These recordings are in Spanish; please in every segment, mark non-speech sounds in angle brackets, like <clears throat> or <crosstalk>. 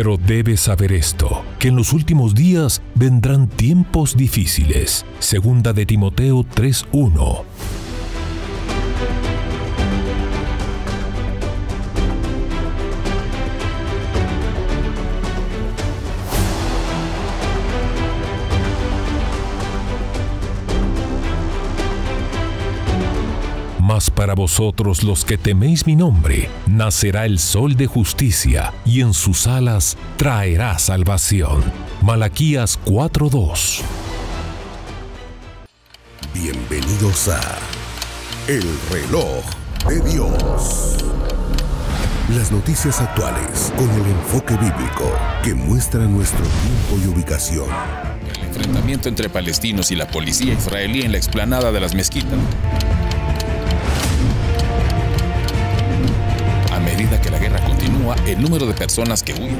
Pero debes saber esto, que en los últimos días vendrán tiempos difíciles. Segunda de Timoteo 3.1 para vosotros los que teméis mi nombre, nacerá el sol de justicia, y en sus alas traerá salvación. Malaquías 4:2 Bienvenidos a El reloj de Dios. Las noticias actuales con el enfoque bíblico que muestra nuestro tiempo y ubicación. El enfrentamiento entre palestinos y la policía israelí en la explanada de las mezquitas el número de personas que huyen.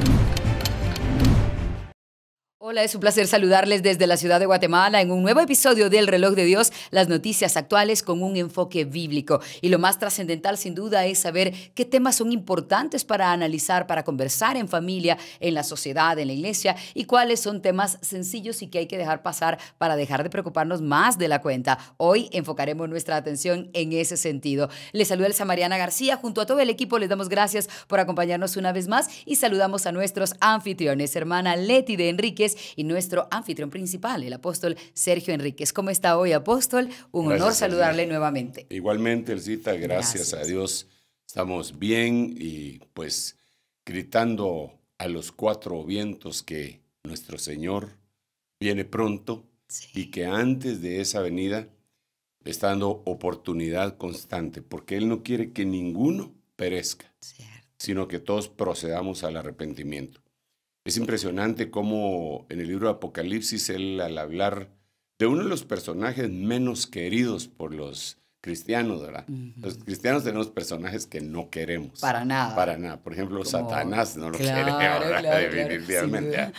Hola, es un placer saludarles desde la ciudad de Guatemala en un nuevo episodio del Reloj de Dios, las noticias actuales con un enfoque bíblico. Y lo más trascendental sin duda es saber qué temas son importantes para analizar, para conversar en familia, en la sociedad, en la iglesia y cuáles son temas sencillos y que hay que dejar pasar para dejar de preocuparnos más de la cuenta. Hoy enfocaremos nuestra atención en ese sentido. Les saluda Elsa Mariana García. Junto a todo el equipo les damos gracias por acompañarnos una vez más y saludamos a nuestros anfitriones, hermana Leti de Enríquez y nuestro anfitrión principal, el apóstol Sergio Enríquez. ¿Cómo está hoy, apóstol? Un honor saludarle nuevamente. Igualmente, Elcita, gracias, gracias a Dios. Estamos bien y pues gritando a los cuatro vientos que nuestro Señor viene pronto y que antes de esa venida está dando oportunidad constante, porque Él no quiere que ninguno perezca, sino que todos procedamos al arrepentimiento. Es impresionante cómo en el libro de Apocalipsis él al hablar de uno de los personajes menos queridos por los cristianos, ¿verdad? Los cristianos tenemos personajes que no queremos. Para nada. Para nada. Por ejemplo, Satanás no lo queremos, ¿verdad? Definitivamente.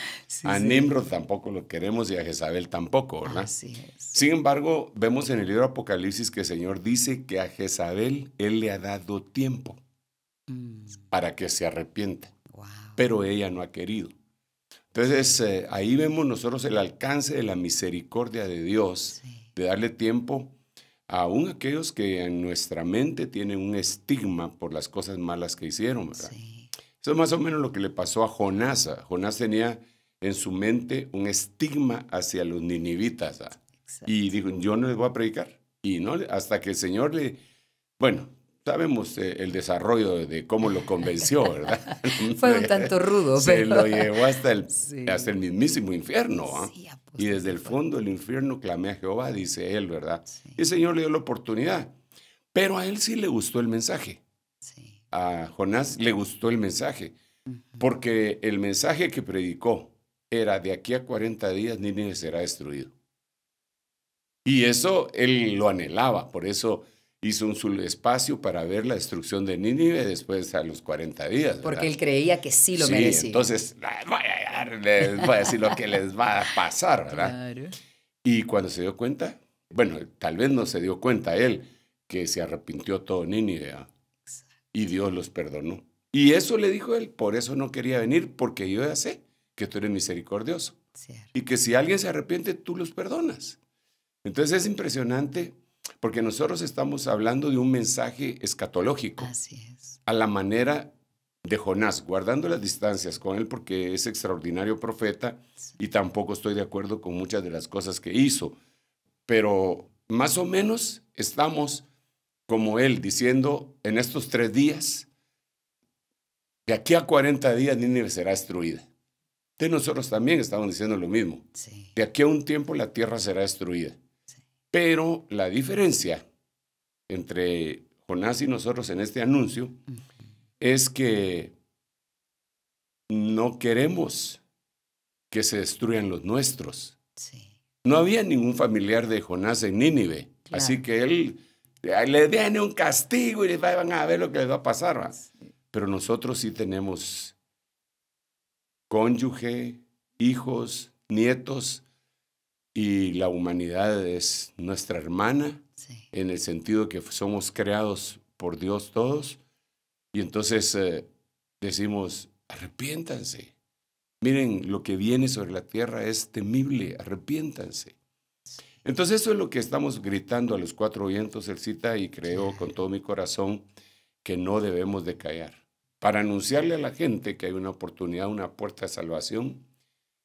a Nimrod tampoco lo queremos y a Jezabel tampoco, ¿verdad? Así es. Sin embargo, vemos en el libro Apocalipsis que el Señor dice que a Jezabel Él le ha dado tiempo mm. para que se arrepienta. Pero ella no ha querido. Entonces eh, ahí vemos nosotros el alcance de la misericordia de Dios, de darle tiempo a aquellos que en nuestra mente tienen un estigma por las cosas malas que hicieron. Eso es más o menos lo que le pasó a Jonás. Jonás tenía en su mente un estigma hacia los ninivitas. Y dijo, yo no les voy a predicar. Y no, hasta que el Señor le, bueno, sabemos eh, el desarrollo de cómo lo convenció, <laughs> ¿verdad? Fue un tanto rudo, Se lo llevó hasta el, hasta el mismísimo infierno. ¿eh? y desde el fondo del infierno clamé a Jehová, dice él, ¿verdad? Y el Señor le dio la oportunidad. Pero a él sí le gustó el mensaje. A Jonás le gustó el mensaje, porque el mensaje que predicó era de aquí a 40 días Nínive será destruido. Y eso él lo anhelaba, por eso hizo un espacio para ver la destrucción de Nínive después a los 40 días. Porque él creía que sí lo sí, merecía. Entonces, ah, voy a, decir lo que les va a pasar, ¿verdad? Claro. Y cuando se dio cuenta, bueno, tal vez no se dio cuenta él, que se arrepintió todo Nínive ¿ah? y Dios los perdonó. Y eso le dijo él, por eso no quería venir, porque yo ya sé que tú eres misericordioso. Y que si alguien se arrepiente, tú los perdonas. Entonces es impresionante porque nosotros estamos hablando de un mensaje escatológico. A la manera de Jonás, guardando las distancias con él porque es extraordinario profeta y tampoco estoy de acuerdo con muchas de las cosas que hizo. Pero más o menos estamos como él diciendo en estos tres días, de aquí a 40 días Nínive será destruida. De nosotros también estamos diciendo lo mismo. De aquí a un tiempo la tierra será destruida. Pero la diferencia entre Jonás y nosotros en este anuncio es que no queremos que se destruyan los nuestros. No había ningún familiar de Jonás en Nínive, así que él le den un castigo y van a ver lo que les va a pasar. Pero nosotros sí tenemos cónyuge, hijos, nietos, y la humanidad es nuestra hermana, en el sentido que somos creados por Dios todos. Y entonces eh, decimos, arrepiéntanse. Miren, lo que viene sobre la tierra es temible, arrepiéntanse. Entonces eso es lo que estamos gritando a los cuatro vientos, el cita, y creo con todo mi corazón que no debemos de callar. Para anunciarle a la gente que hay una oportunidad, una puerta de salvación,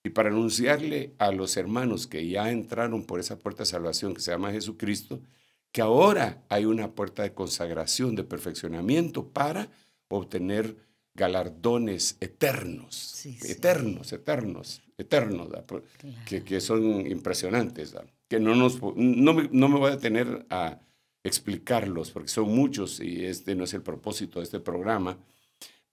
y para anunciarle a los hermanos que ya entraron por esa puerta de salvación que se llama Jesucristo, que ahora hay una puerta de consagración, de perfeccionamiento para obtener galardones eternos, eternos, eternos, eternos, que, son impresionantes, que no, nos, me, no me voy a tener a explicarlos, porque son muchos y este no es el propósito de este programa,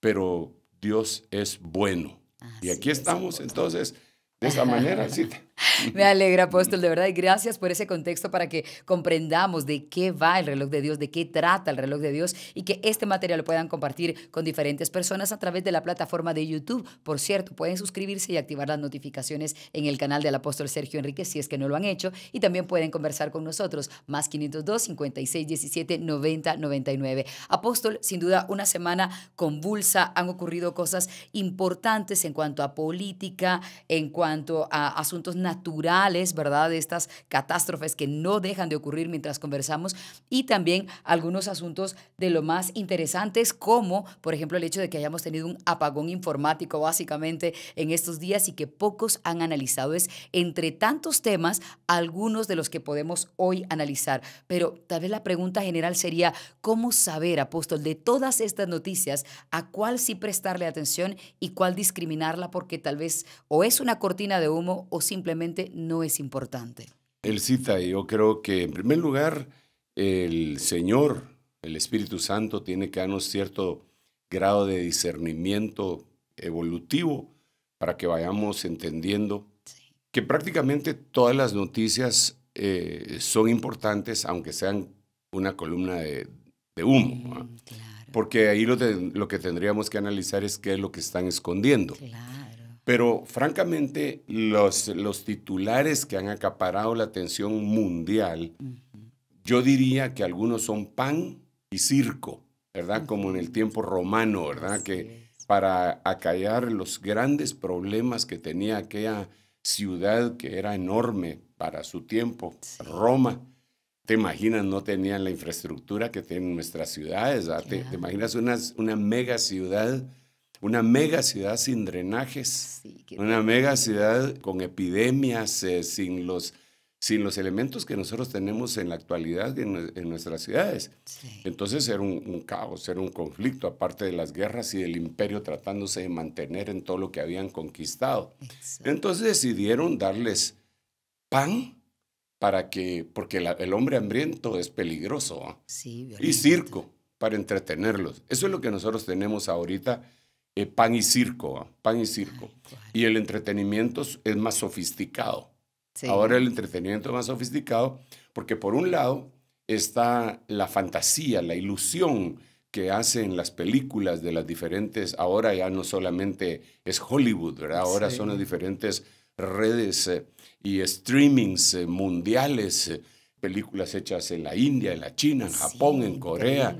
pero Dios es bueno y aquí estamos entonces de esa manera, Cita. <laughs> Me alegra, apóstol, de verdad. Y gracias por ese contexto para que comprendamos de qué va el reloj de Dios, de qué trata el reloj de Dios y que este material lo puedan compartir con diferentes personas a través de la plataforma de YouTube. Por cierto, pueden suscribirse y activar las notificaciones en el canal del apóstol Sergio Enrique si es que no lo han hecho. Y también pueden conversar con nosotros, más 502 56 17 90 99. Apóstol, sin duda, una semana convulsa. Han ocurrido cosas importantes en cuanto a política, en cuanto a asuntos nacionales naturales, ¿verdad? De estas catástrofes que no dejan de ocurrir mientras conversamos y también algunos asuntos de lo más interesantes como, por ejemplo, el hecho de que hayamos tenido un apagón informático básicamente en estos días y que pocos han analizado. Es entre tantos temas algunos de los que podemos hoy analizar. Pero tal vez la pregunta general sería, ¿cómo saber, apóstol, de todas estas noticias, a cuál sí prestarle atención y cuál discriminarla porque tal vez o es una cortina de humo o simplemente no es importante. El cita, yo creo que en primer lugar el Señor, el Espíritu Santo, tiene que darnos cierto grado de discernimiento evolutivo para que vayamos entendiendo que prácticamente todas las noticias eh, son importantes, aunque sean una columna de, humo. Mm, Porque ahí lo, lo, que tendríamos que analizar es qué es lo que están escondiendo. Claro. Pero francamente, los, titulares que han acaparado la atención mundial, yo diría que algunos son pan y circo, ¿verdad? Como en el tiempo romano, ¿verdad? que para acallar los grandes problemas que tenía aquella ciudad que era enorme para su tiempo, Roma. Te imaginas, no tenían la infraestructura que tienen nuestras ciudades. Te, imaginas una, una mega ciudad una mega ciudad sin drenajes, una mega ciudad con epidemias, eh, sin, los, sin los elementos que nosotros tenemos en la actualidad en, nuestras ciudades. Entonces era un, caos, era un conflicto, aparte de las guerras y del imperio tratándose de mantener en todo lo que habían conquistado. Entonces decidieron darles pan para que, porque el hombre hambriento es peligroso, ¿ah? y circo para entretenerlos. Eso es lo que nosotros tenemos ahorita eh, pan y circo, pan y circo. y el entretenimiento es más sofisticado. Ahora el entretenimiento es más sofisticado porque por un lado está la fantasía, la ilusión que hacen las películas de las diferentes, ahora ya no solamente es Hollywood, Ahora son las diferentes redes eh, y streamings eh, mundiales, películas hechas en la India, en la China, en Japón, en Corea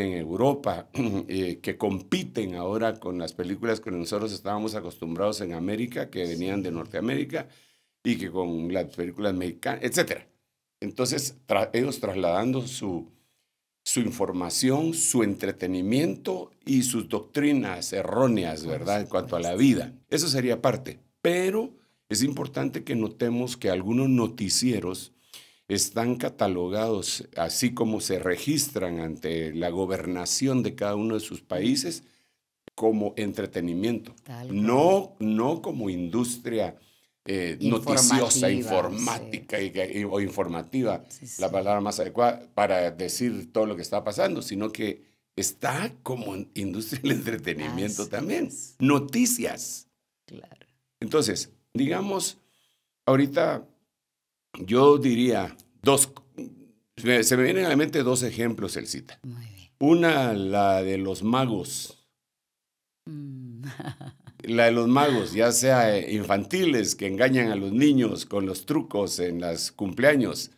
en Europa, <clears throat> eh, que compiten ahora con las películas que nosotros estábamos acostumbrados en América, que venían de Norteamérica, y que con las películas mexicanas, etc. Entonces, ellos trasladando su, su información, su entretenimiento y sus doctrinas erróneas, ¿verdad?, en cuanto a la vida. Eso sería parte. Pero es importante que notemos que algunos noticieros están catalogados, así como se registran ante la gobernación de cada uno de sus países, como entretenimiento, no, no como industria eh, noticiosa, informática o informativa, la palabra más adecuada para decir todo lo que está pasando, sino que está como industria del entretenimiento también, noticias. Claro. Entonces, digamos, ahorita yo diría dos, se me vienen a la mente dos ejemplos, el Muy Una, la de los magos. Mm. <laughs> la de los magos, ya sea eh, infantiles que engañan a los niños con los trucos en los cumpleaños,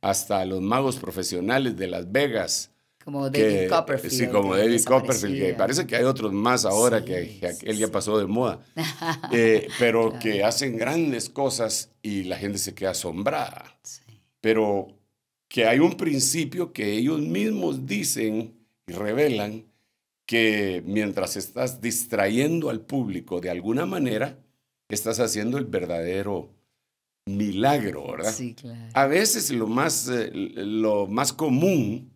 hasta los magos profesionales de Las Vegas como David Copperfield. Sí, como David Copperfield, parece que hay otros más ahora que, él ya pasó de moda, <laughs> eh, pero que hacen grandes cosas y la gente se queda asombrada. Pero que hay un principio que ellos mismos dicen y revelan que mientras estás distrayendo al público de alguna manera, estás haciendo el verdadero milagro, ¿verdad? Sí, claro. A veces lo más, eh, lo más común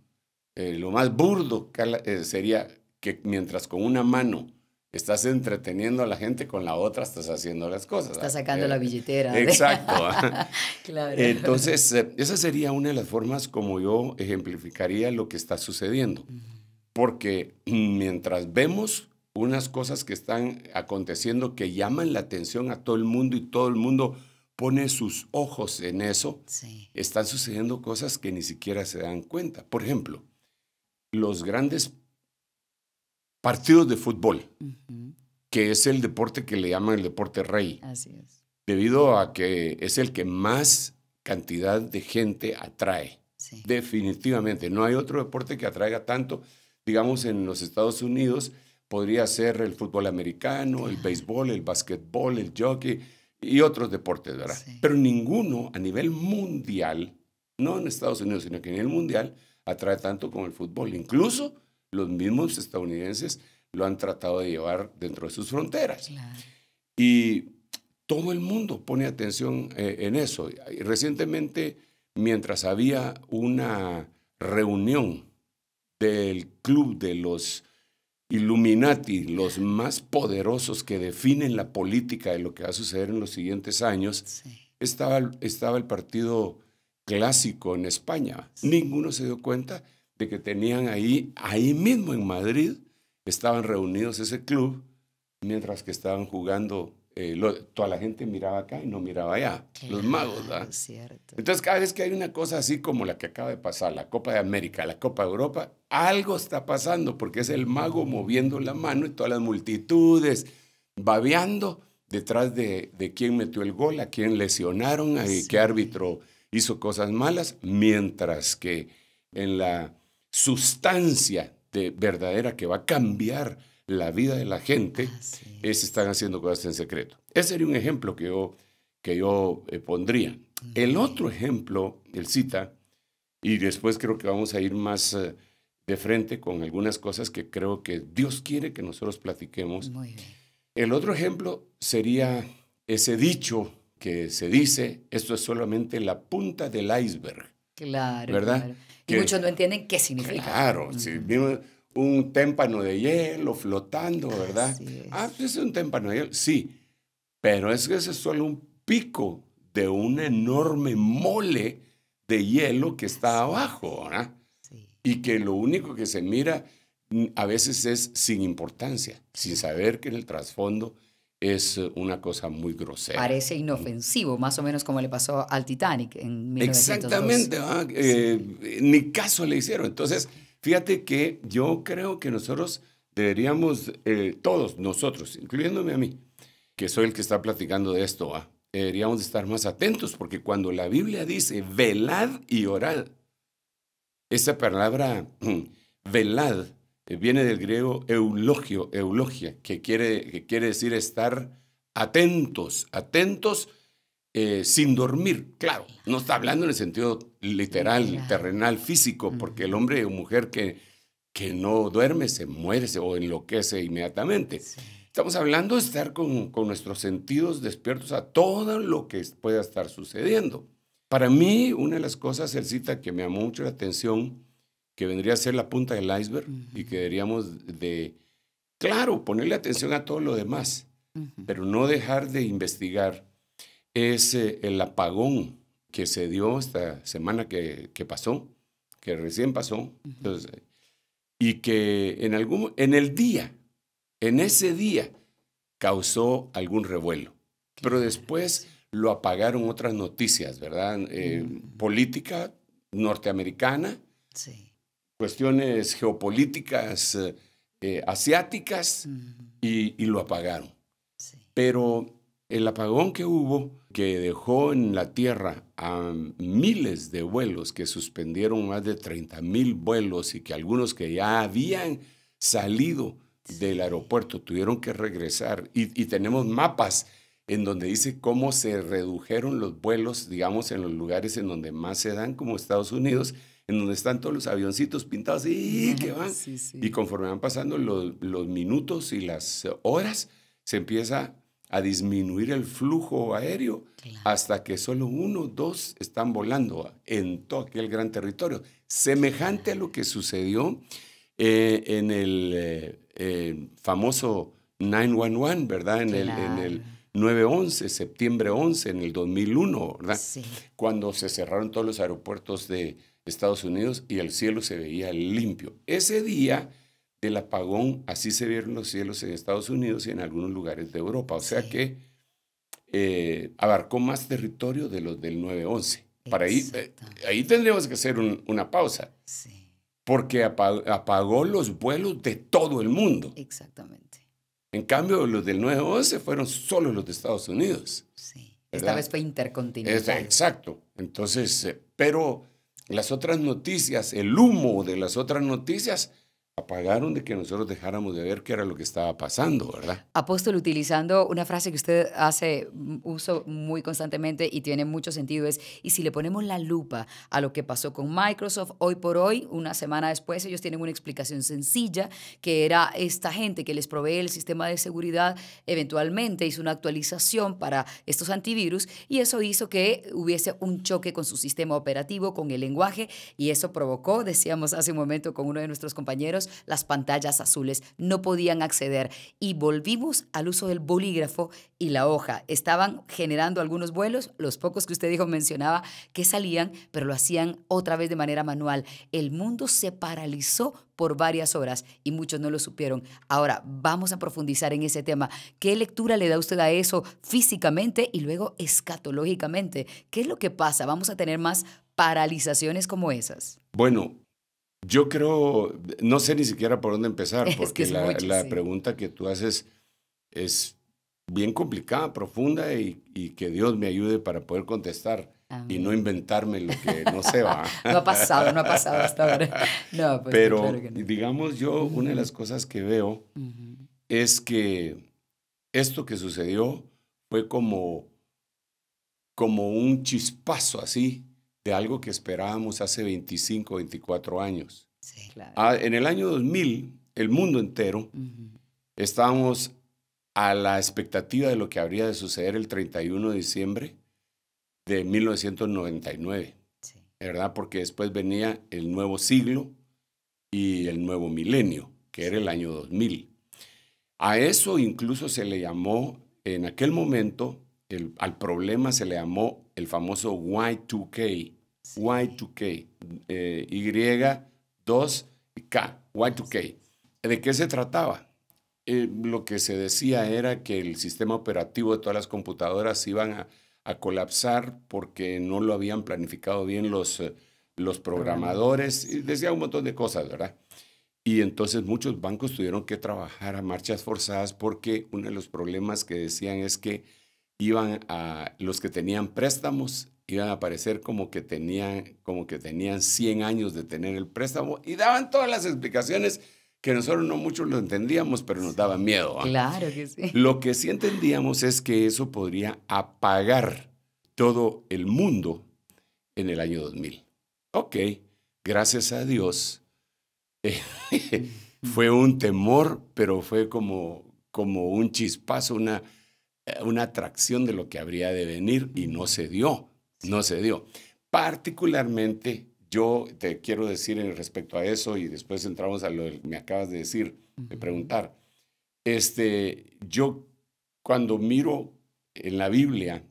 eh, lo más burdo eh, sería que mientras con una mano estás entreteniendo a la gente, con la otra estás haciendo las cosas. Estás sacando la eh, billetera. Exacto. <laughs> claro. Entonces, esa sería una de las formas como yo ejemplificaría lo que está sucediendo. Porque mientras vemos unas cosas que están aconteciendo que llaman la atención a todo el mundo y todo el mundo pone sus ojos en eso, están sucediendo cosas que ni siquiera se dan cuenta. Por ejemplo, los grandes partidos de fútbol, que es el deporte que le llaman el deporte rey. Así es. Debido a que es el que más cantidad de gente atrae. Definitivamente, no hay otro deporte que atraiga tanto. Digamos, en los Estados Unidos podría ser el fútbol americano, el béisbol, el básquetbol, el jockey y otros deportes, ¿verdad? Pero ninguno a nivel mundial, no en Estados Unidos, sino que a nivel mundial, atrae tanto como el fútbol. Incluso los mismos estadounidenses lo han tratado de llevar dentro de sus fronteras. Y todo el mundo pone atención eh, en eso. Recientemente, mientras había una reunión del club de los Illuminati, los más poderosos que definen la política de lo que va a suceder en los siguientes años, estaba, estaba el partido clásico en España. Ninguno se dio cuenta de que tenían ahí, ahí mismo en Madrid, estaban reunidos ese club, mientras que estaban jugando, eh, toda la gente miraba acá y no miraba allá, los magos, ¿verdad? Cierto. Entonces, cada vez que hay una cosa así como la que acaba de pasar, la Copa de América, la Copa de Europa, algo está pasando, porque es el mago moviendo la mano y todas las multitudes babeando detrás de, quién metió el gol, a quién lesionaron, a qué árbitro hizo cosas malas, mientras que en la sustancia de verdadera que va a cambiar la vida de la gente, ah, están haciendo cosas en secreto. Ese sería un ejemplo que yo, que yo eh, pondría. El otro ejemplo, él cita, y después creo que vamos a ir más eh, de frente con algunas cosas que creo que Dios quiere que nosotros platiquemos. El otro ejemplo sería ese dicho que se dice, esto es solamente la punta del iceberg. Claro. ¿Verdad? Y que, muchos no entienden qué significa. Claro, si vimos un témpano de hielo flotando, ¿verdad? Ah, pues, es un témpano de hielo, sí, pero es que ese es solo un pico de un enorme mole de hielo que está abajo, ¿verdad? Y que lo único que se mira mm, a veces es sin importancia, sin saber que en el trasfondo es una cosa muy grosera. Parece inofensivo, más o menos como le pasó al Titanic en 1902. Exactamente, ah, eh, ni caso le hicieron. Entonces, fíjate que yo creo que nosotros deberíamos, eh, todos nosotros, incluyéndome a mí, que soy el que está platicando de esto, ah, deberíamos estar más atentos, porque cuando la Biblia dice velad y orad, esa palabra <clears throat> velad viene del griego eulogio, eulogia, que quiere, quiere decir estar atentos, atentos eh, sin dormir. Claro, no está hablando en el sentido literal, terrenal, físico, porque el hombre o mujer que, que no duerme se muere o enloquece inmediatamente. Estamos hablando de estar con, con nuestros sentidos despiertos a todo lo que pueda estar sucediendo. Para mí, una de las cosas, excita que me llamó mucho la atención que vendría a ser la punta del iceberg y que deberíamos de, claro, ponerle atención a todo lo demás, pero no dejar de investigar. Es el apagón que se dio esta semana que, que pasó, que recién pasó, Entonces, y que en, algún, en el día, en ese día, causó algún revuelo. pero después lo apagaron otras noticias, ¿verdad? Eh, política norteamericana. Sí cuestiones geopolíticas eh, eh, asiáticas y, lo apagaron. Pero el apagón que hubo, que dejó en la tierra a miles de vuelos, que suspendieron más de 30 mil vuelos y que algunos que ya habían salido del aeropuerto tuvieron que regresar. Y, tenemos mapas en donde dice cómo se redujeron los vuelos, digamos, en los lugares en donde más se dan, como Estados Unidos en donde están todos los avioncitos pintados y que van. Y conforme van pasando los, minutos y las horas, se empieza a disminuir el flujo aéreo hasta que solo uno, dos están volando en todo aquel gran territorio. Semejante a lo que sucedió eh, en el eh, eh, famoso 911, ¿verdad? En, el, en el 9-11, septiembre 11, en el 2001, ¿verdad? Cuando se cerraron todos los aeropuertos de, Estados Unidos y el cielo se veía limpio. Ese día del apagón, así se vieron los cielos en Estados Unidos y en algunos lugares de Europa. O sea que eh, abarcó más territorio de los del 9-11. Para ahí, eh, ahí tendríamos que hacer una pausa. Sí. Porque apagó los vuelos de todo el mundo. Exactamente. En cambio, los del 9-11 fueron solo los de Estados Unidos. Sí. Esta vez fue intercontinental. exacto. Entonces, eh, pero las otras noticias, el humo de las otras noticias, apagaron de que nosotros dejáramos de ver qué era lo que estaba pasando, ¿verdad? Apóstol, utilizando una frase que usted hace mm, uso muy constantemente y tiene mucho sentido, es, y si le ponemos la lupa a lo que pasó con Microsoft, hoy por hoy, una semana después, ellos tienen una explicación sencilla, que era esta gente que les provee el sistema de seguridad, eventualmente hizo una actualización para estos antivirus, y eso hizo que hubiese un choque con su sistema operativo, con el lenguaje, y eso provocó, decíamos hace un momento con uno de nuestros compañeros, las pantallas azules, no podían acceder. Y volvimos al uso del bolígrafo y la hoja. Estaban generando algunos vuelos, los pocos que usted dijo mencionaba que salían, pero lo hacían otra vez de manera manual. El mundo se paralizó por varias horas y muchos no lo supieron. Ahora vamos a profundizar en ese tema. ¿Qué lectura le da usted a eso físicamente y luego escatológicamente? ¿Qué es lo que pasa? Vamos a tener más paralizaciones como esas. Bueno, yo creo, no sé ni siquiera por dónde empezar, porque la, pregunta que tú haces es bien complicada, profunda y, que Dios me ayude para poder contestar. y no inventarme lo que no se va. <laughs> no ha pasado, no ha pasado hasta ahora. No, pues Pero digamos yo, una de las cosas que veo es que esto que sucedió fue como, como un chispazo así de algo que esperábamos hace 25, 24 años. Ah, en el año 2000, el mundo entero, estábamos a la expectativa de lo que habría de suceder el 31 de diciembre de 1999, ¿verdad? Porque después venía el nuevo siglo y el nuevo milenio, que era el año 2000. A eso incluso se le llamó, en aquel momento, al problema se le llamó el famoso Y2K, y2K, Y2K, Y2K. ¿De qué se trataba? Eh, lo que se decía era que el sistema operativo de todas las computadoras iban a, colapsar porque no lo habían planificado bien los, eh, programadores, decía un montón de cosas, ¿verdad? Y entonces muchos bancos tuvieron que trabajar a marchas forzadas porque uno de los problemas que decían es que iban a los que tenían préstamos iban a parecer como que tenían, como que tenían 100 años de tener el préstamo y daban todas las explicaciones que nosotros no muchos lo entendíamos, pero nos daba miedo. ¿ah? Claro que sí. Lo que sí entendíamos es que eso podría apagar todo el mundo en el año 2000. Ok, gracias a Dios. <laughs> fue un temor, pero fue como, como un chispazo, eh, una atracción de lo que habría de venir y no se dio. No se dio. Particularmente, yo te quiero decir en respecto a eso y después entramos a lo que me acabas de decir, de preguntar. Este, yo cuando miro en la Biblia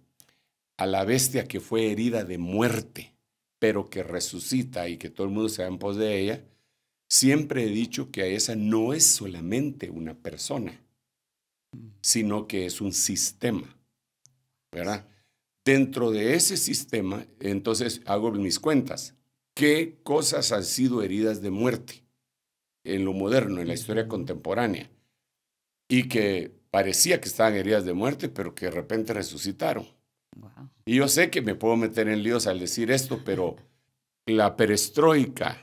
a la bestia que fue herida de muerte, pero que resucita y que todo el mundo se va en pos de ella, siempre he dicho que a esa no es solamente una persona, mm. sino que es un sistema, ¿verdad? Dentro de ese sistema, entonces hago mis cuentas. ¿Qué cosas han sido heridas de muerte en lo moderno, en la historia contemporánea? Y que parecía que estaban heridas de muerte, pero que de repente resucitaron. Y yo sé que me puedo meter en líos al decir esto, pero la perestroika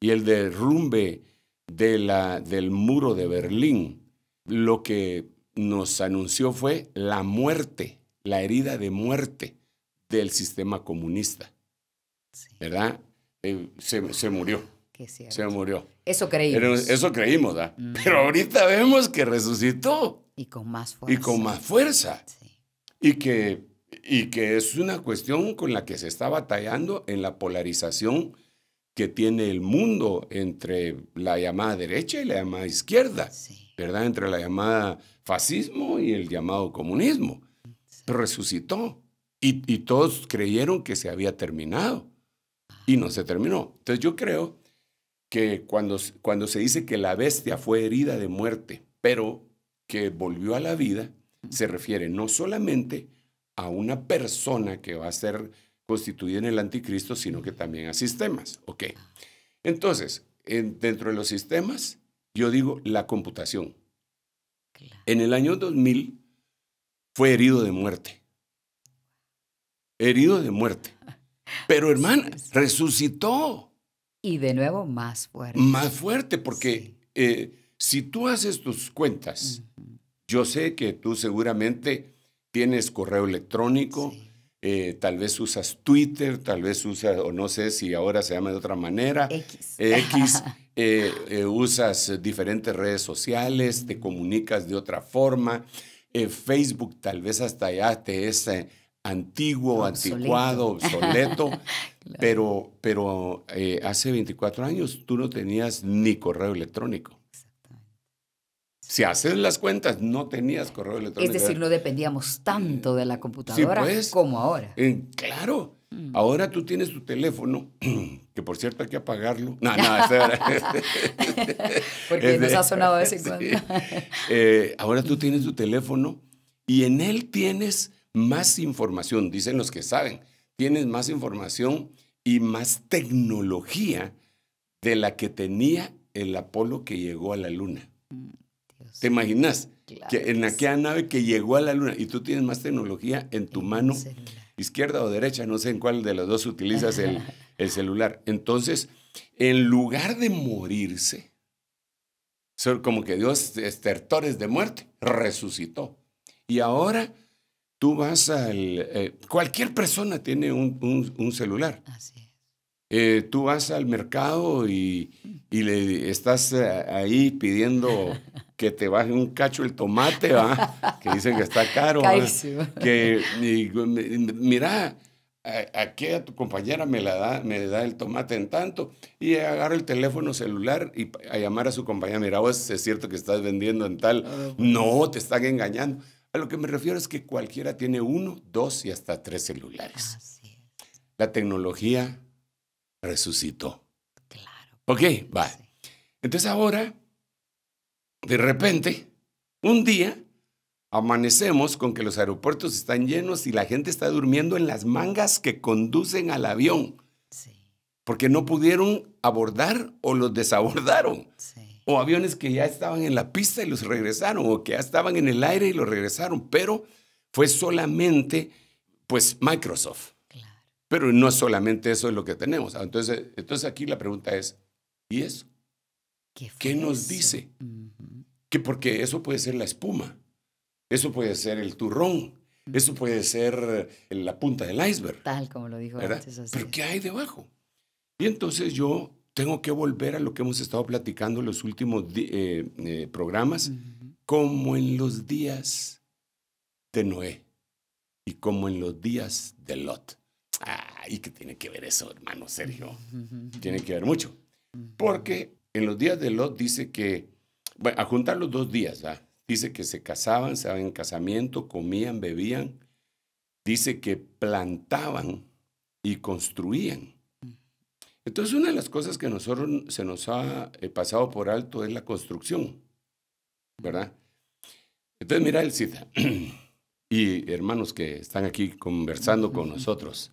y el derrumbe de la, del muro de Berlín, lo que nos anunció fue la muerte la herida de muerte del sistema comunista. ¿Verdad? Eh, se, se, murió. se murió. Eso creímos. eso creímos, Pero ahorita vemos que resucitó. Y con más fuerza. Y con más fuerza. Y, que, y que es una cuestión con la que se está batallando en la polarización que tiene el mundo entre la llamada derecha y la llamada izquierda, ¿verdad? Entre la llamada fascismo y el llamado comunismo resucitó. Y, todos creyeron que se había terminado. Y no se terminó. Entonces yo creo que cuando, cuando se dice que la bestia fue herida de muerte, pero que volvió a la vida, se refiere no solamente a una persona que va a ser constituida en el anticristo, sino que también a sistemas. Ok. Entonces, dentro de los sistemas, yo digo la computación. En el año 2000 fue herido de muerte. Herido de muerte. Pero hermana, resucitó. Y de nuevo más fuerte. Más fuerte, porque eh, si tú haces tus cuentas, yo sé que tú seguramente tienes correo electrónico, eh, tal vez usas Twitter, tal vez usas, o no sé si ahora se llama de otra manera, X, eh, <laughs> usas diferentes redes sociales, te comunicas de otra forma eh, Facebook tal vez hasta ya te es eh, antiguo, anticuado, obsoleto, <laughs> pero, pero eh, hace 24 años tú no tenías ni correo electrónico. Si haces las cuentas, no tenías correo electrónico. Es decir, no dependíamos tanto de la computadora pues. como ahora. claro. Mm. Ahora tú tienes tu teléfono, <clears throat> que por cierto hay que apagarlo. No, no, <laughs> Porque nos ha sonado de vez <laughs> eh, ahora tú tienes tu teléfono y en él tienes más información, dicen los que saben. Tienes más información y más tecnología de la que tenía el Apolo que llegó a la Luna. Mm, ¿Te imaginas? que en aquella nave que llegó a la Luna y tú tienes más tecnología en tu mano izquierda o derecha, no sé en cuál de los dos utilizas el, <laughs> el celular. Entonces, en lugar de morirse, como que Dios, estertores de muerte, resucitó. Y ahora tú vas al... Eh, cualquier persona tiene un, celular. Así eh, tú vas al mercado y, y le estás eh, ahí pidiendo que te baje un cacho el tomate, ¿va? <laughs> que dicen que está caro. que mira, aquí a tu compañera me, la da, me da el tomate en tanto y agarra el teléfono celular y a llamar a su compañera, mira, vos es cierto que estás vendiendo en tal, ah, no, te están engañando. A lo que me refiero es que cualquiera tiene uno, dos y hasta tres celulares. Ah, la tecnología resucitó. Claro. Ok, va. Entonces ahora de repente, un día, amanecemos con que los aeropuertos están llenos y la gente está durmiendo en las mangas que conducen al avión. Porque no pudieron abordar o los desabordaron. O aviones que ya estaban en la pista y los regresaron, o que ya estaban en el aire y los regresaron. Pero fue solamente, pues, Microsoft. Pero no solamente eso es lo que tenemos. Entonces, entonces aquí la pregunta es, ¿y eso? ¿Qué, nos dice? Mm que porque eso puede ser la espuma, eso puede ser el turrón, eso puede ser la punta del iceberg. Tal como lo dijo antes. Pero ¿qué hay debajo? Y entonces yo tengo que volver a lo que hemos estado platicando en los últimos eh, eh, programas, como en los días de Noé y como en los días de Lot. Ah, ¿y qué tiene que ver eso, hermano Sergio? Tiene que ver mucho. Porque en los días de Lot dice que bueno, a juntar los dos días, ¿verdad? ¿ah? Dice que se casaban, se daban en casamiento, comían, bebían. Dice que plantaban y construían. Entonces, una de las cosas que nosotros se nos ha eh, pasado por alto es la construcción, ¿verdad? Entonces, mira el cita. <clears throat> y hermanos que están aquí conversando con nosotros.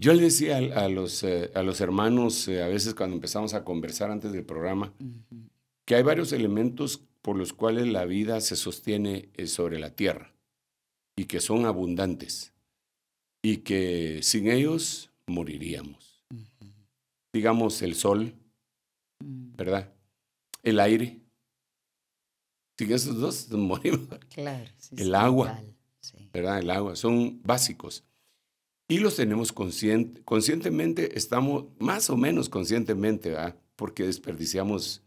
Yo le decía a, los, eh, a los hermanos, eh, a veces cuando empezamos a conversar antes del programa, que hay varios elementos por los cuales la vida se sostiene eh, sobre la tierra y que son abundantes y que sin ellos moriríamos. Digamos el sol, mm. ¿verdad? El aire. Sin esos dos <laughs> morimos. el agua, ¿verdad? El agua, son básicos. Y los tenemos consciente, conscientemente, estamos más o menos conscientemente, porque desperdiciamos,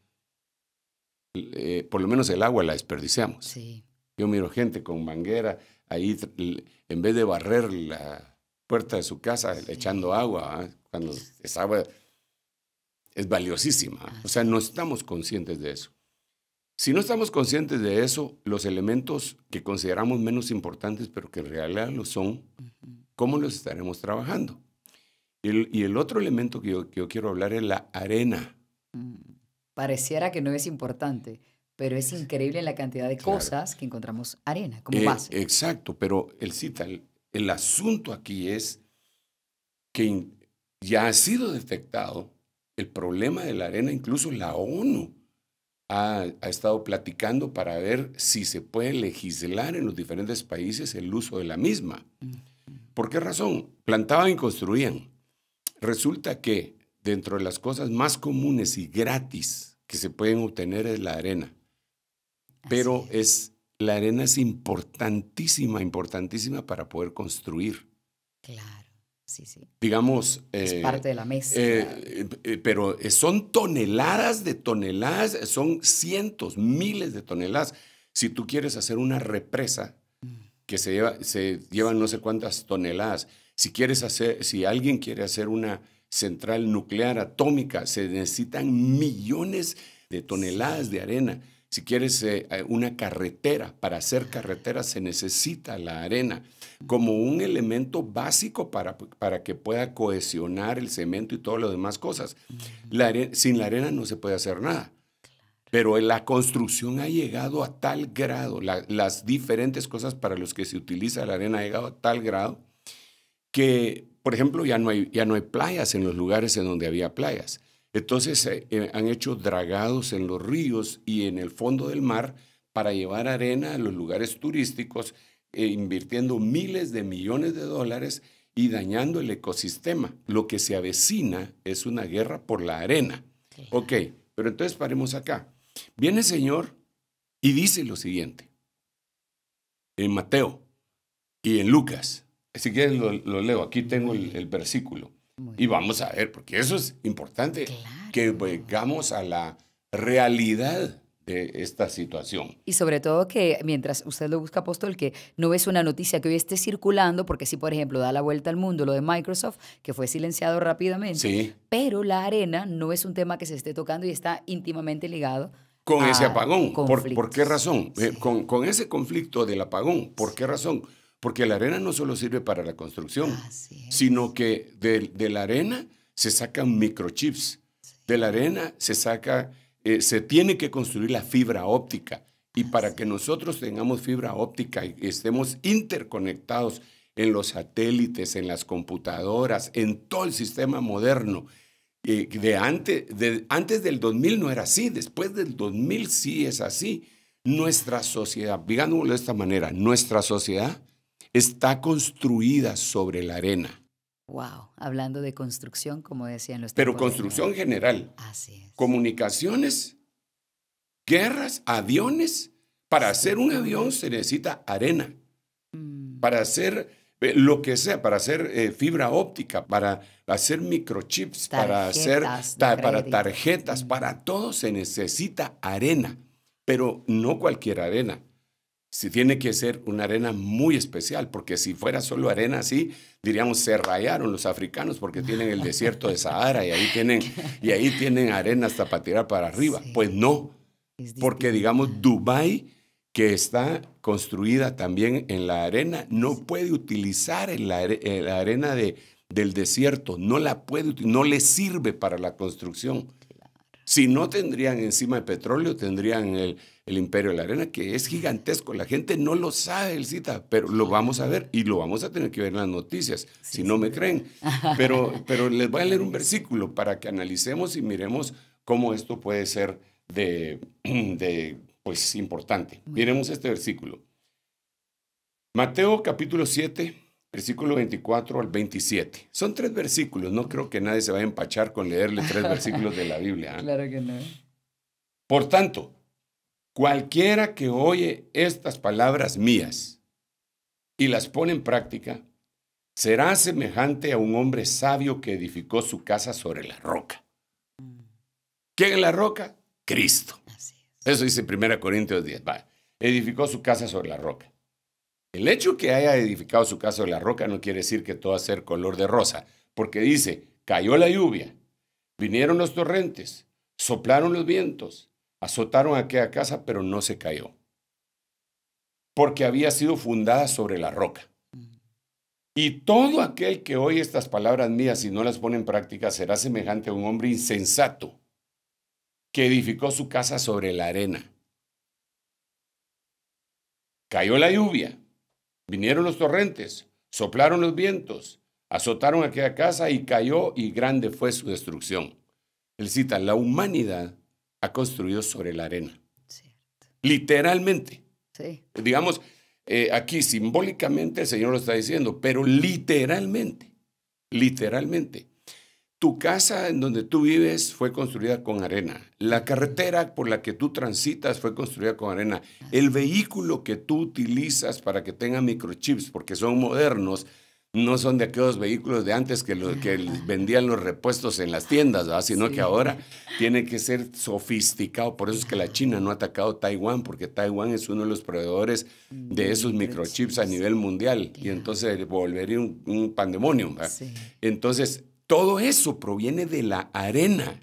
eh, por lo menos el agua la desperdiciamos. Yo miro gente con manguera, ahí en vez de barrer la puerta de su casa echando agua, ¿ah? cuando esa agua es valiosísima. o sea, no estamos conscientes de eso. Si no estamos conscientes de eso, los elementos que consideramos menos importantes, pero que en realidad lo son, ¿Cómo los estaremos trabajando? y el otro elemento que yo, quiero hablar es la arena. Mm, pareciera que no es importante, pero es increíble la cantidad de cosas que encontramos arena como eh, base. Exacto, pero el cita, el, asunto aquí es que ya ha sido detectado el problema de la arena, incluso la ONU ha, estado platicando para ver si se puede legislar en los diferentes países el uso de la misma. Mm. ¿Por qué razón? Plantaban y construían. Resulta que dentro de las cosas más comunes y gratis que se pueden obtener es la arena. Pero es. la arena es importantísima, importantísima para poder construir. Claro, sí, sí. Digamos... Es eh, parte de la mesa. Eh, eh, pero son toneladas de toneladas, son cientos, miles de toneladas. Si tú quieres hacer una represa, que se, lleva, se llevan no sé cuántas toneladas. Si, quieres hacer, si alguien quiere hacer una central nuclear atómica, se necesitan millones de toneladas de arena. Si quieres eh, eh, una carretera, para hacer carretera se necesita la arena como un elemento básico para, para que pueda cohesionar el cemento y todas las demás cosas. sin la arena no se puede hacer nada. Pero la construcción ha llegado a tal grado, las diferentes cosas para las que se utiliza la arena ha llegado a tal grado que, por ejemplo, ya no hay, ya no hay playas en los lugares en donde había playas. Entonces eh, eh, han hecho dragados en los ríos y en el fondo del mar para llevar arena a los lugares turísticos, eh, invirtiendo miles de millones de dólares y dañando el ecosistema. Lo que se avecina es una guerra por la arena. Ok, pero entonces paremos acá. Viene el Señor y dice lo siguiente, en Mateo y en Lucas. Si que lo, leo, aquí tengo el, versículo. Y vamos a ver, porque eso es importante, que vengamos a la realidad de esta situación. Y sobre todo que mientras usted lo busca, apóstol, que no es una noticia que hoy esté circulando, porque si, por ejemplo, da la vuelta al mundo lo de Microsoft, que fue silenciado rápidamente, pero la arena no es un tema que se esté tocando y está íntimamente ligado con ese ah, apagón. ¿Por, qué razón? Eh, con, ese conflicto del apagón, ¿por qué razón? Porque la arena no solo sirve para la construcción, sino que de, la arena se sacan microchips, de la arena se saca, eh, se tiene que construir la fibra óptica. Y para que nosotros tengamos fibra óptica y estemos interconectados en los satélites, en las computadoras, en todo el sistema moderno, eh, de antes, de, antes del 2000 no era así, después del 2000 sí es así. Nuestra sociedad, digámoslo de esta manera, nuestra sociedad está construida sobre la arena. Wow, hablando de construcción, como decían los. Pero construcción general. Así es. Comunicaciones, guerras, aviones. Para hacer un avión se necesita arena. Mm. Para hacer lo que sea, para hacer eh, fibra óptica, para hacer microchips, para hacer para tarjetas, mm. para todo se necesita arena, pero no cualquier arena. Si tiene que ser una arena muy especial, porque si fuera solo arena así, diríamos se rayaron los africanos porque tienen el desierto de Sahara y ahí tienen y ahí tienen arena hasta para tirar para arriba. Pues no. Porque digamos Dubái que está construida también en la arena, no puede utilizar en eh, la, arena de, del desierto, no la puede, no le sirve para la construcción. Si no tendrían encima el petróleo, tendrían el, imperio de la arena, que es gigantesco. La gente no lo sabe, el cita, pero lo vamos a ver y lo vamos a tener que ver en las noticias, si no me creen. Pero, pero les voy a leer un versículo para que analicemos y miremos cómo esto puede ser de, <clears throat> de pues importante. Miremos este versículo. Mateo capítulo 7, versículo 24 al 27. Son tres versículos, no creo que nadie se vaya a empachar con leerle tres versículos de la Biblia. ¿ah? <laughs> Claro que no. Por tanto, cualquiera que oye estas palabras mías y las pone en práctica, será semejante a un hombre sabio que edificó su casa sobre la roca. Mm. ¿Quién es la roca? Cristo. Eso dice 1 Corintios 10. Edificó su casa sobre la roca. El hecho que haya edificado su casa sobre la roca no quiere decir que todo va a ser color de rosa, porque dice, cayó la lluvia, vinieron los torrentes, soplaron los vientos, azotaron aquella casa, pero no se cayó, porque había sido fundada sobre la roca. Y todo aquel que oye estas palabras mías y no las pone en práctica será semejante a un hombre insensato que edificó su casa sobre la arena. Cayó la lluvia, vinieron los torrentes, soplaron los vientos, azotaron aquella casa y cayó y grande fue su destrucción. Él cita, la humanidad ha construido sobre la arena. Literalmente. Sí. Digamos, eh, aquí simbólicamente el Señor lo está diciendo, pero literalmente, literalmente. Tu casa en donde tú vives fue construida con arena. La carretera por la que tú transitas fue construida con arena. El vehículo que tú utilizas para que tenga microchips, porque son modernos, no son de aquellos vehículos de antes que, los, que vendían los repuestos en las tiendas, sino que ahora tiene que ser sofisticado. Por eso es que la China no ha atacado Taiwán, porque Taiwán es uno de los proveedores de mm, esos microchips a nivel mundial. Y entonces volvería un, pandemonium. pandemonio. Sí. Entonces, todo eso proviene de la arena.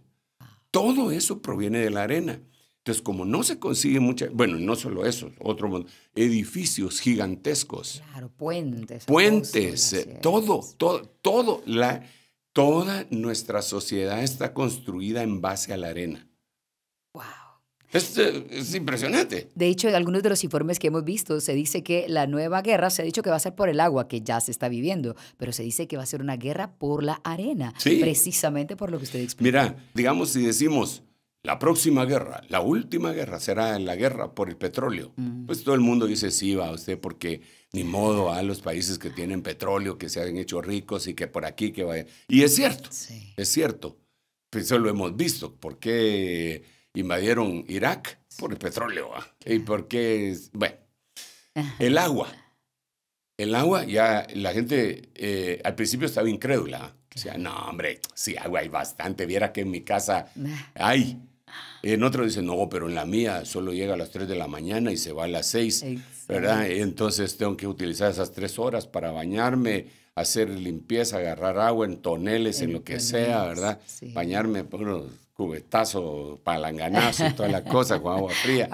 Todo eso proviene de la arena. Entonces, como no se consigue mucha, bueno, no solo eso, otro edificios gigantescos. Claro, puentes. Puentes, eh, todo, todo, todo, la, toda nuestra sociedad está construida en base a la arena. Eh, es, impresionante. De hecho, en algunos de los informes que hemos visto, se dice que la nueva guerra, se ha dicho que va a ser por el agua, que ya se está viviendo, pero se dice que va a ser una guerra por la arena, sí. precisamente por lo que usted explica. Mira, digamos si decimos, la próxima guerra, la última guerra será la guerra por el petróleo. Mm. Pues todo el mundo dice, sí, va usted, porque ni modo a los países que tienen petróleo, que se han hecho ricos y que por aquí, que vaya. Y es cierto, sí. es cierto. Pues eso lo hemos visto, ¿Por qué...? invadieron Irak por el petróleo. y Y porque, bueno, el agua. El agua, ya la gente eh, al principio estaba incrédula. O sea, no, hombre, si agua hay bastante. Viera que en mi casa hay. En otros dicen, no, pero en la mía solo llega a las 3 de la mañana y se va a las 6, ¿verdad? Entonces tengo que utilizar esas 3 horas para bañarme, hacer limpieza, agarrar agua en toneles, en, lo que sea, ¿verdad? Bañarme por cubetazo, palanganazo, todas las cosas con <laughs> agua fría.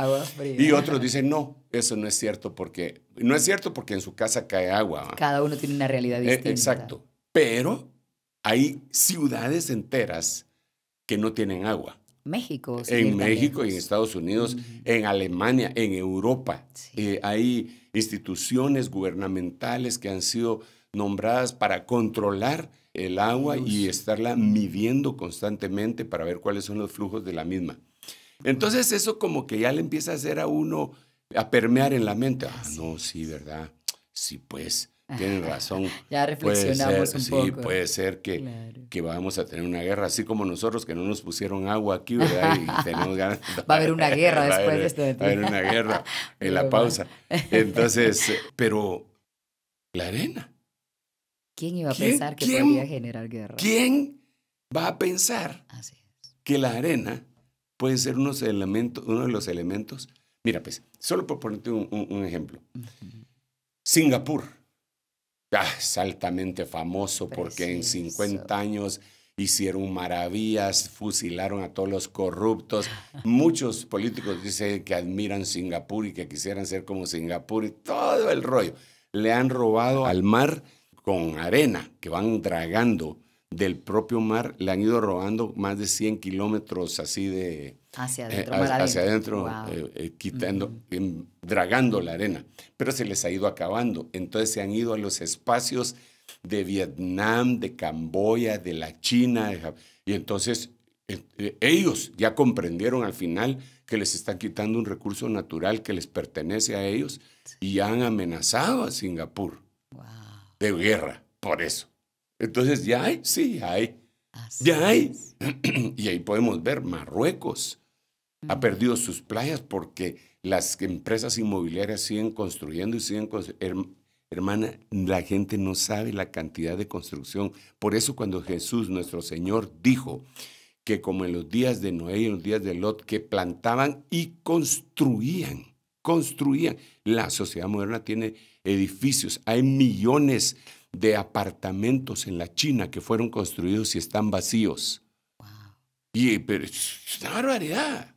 Y otros dicen, no, eso no es cierto porque, no es cierto porque en su casa cae agua. Cada uno tiene una realidad eh, distinta. exacto. Pero hay ciudades enteras que no tienen agua. México. en México y en Estados Unidos, en Alemania, en Europa. Eh, hay instituciones gubernamentales que han sido nombradas para controlar el agua y estarla midiendo constantemente para ver cuáles son los flujos de la misma. Entonces eso como que ya le empieza a hacer a uno, a permear en la mente. Ah, no, sí, ¿verdad? Sí, pues, tienen <laughs> razón. ya reflexionamos un poco. Sí, puede ser que, que vamos a tener una guerra, así como nosotros que no nos pusieron agua aquí, ¿verdad? Y <laughs> tenemos ganas. Va a haber una guerra <laughs> después de esto. De va a haber una guerra en la pausa. Entonces, eh, pero la arena. ¿Quién iba a pensar que podía generar guerra? ¿Quién va a pensar que la arena puede ser uno de los elementos? Mira, pues, solo por ponerte un, ejemplo. Singapur. Ah, es altamente famoso porque en 50 años hicieron maravillas, fusilaron a todos los corruptos. <laughs> Muchos políticos dicen que admiran Singapur y que quisieran ser como Singapur y todo el rollo. Le han robado al mar con arena que van dragando del propio mar, le han ido robando más de 100 kilómetros así de... Hacia eh, adentro. hacia adentro, eh, eh, quitando, em, dragando la arena. Pero se les ha ido acabando. Entonces se han ido a los espacios de Vietnam, de Camboya, de la China. y entonces ellos ya comprendieron al final que les están quitando un recurso natural que les pertenece a ellos y han amenazado a Singapur de guerra, por eso. Entonces, ¿ya hay? Sí, hay. ya hay. <clears throat> y ahí podemos ver Marruecos. Ha perdido sus playas porque las empresas inmobiliarias siguen construyendo y siguen construyendo. Hermana, la gente no sabe la cantidad de construcción. Por eso cuando Jesús, nuestro Señor, dijo que como en los días de Noé y en los días de Lot, que plantaban y construían construían. La sociedad moderna tiene edificios, hay millones de apartamentos en la China que fueron construidos y están vacíos. Wow. Y pero, es una barbaridad.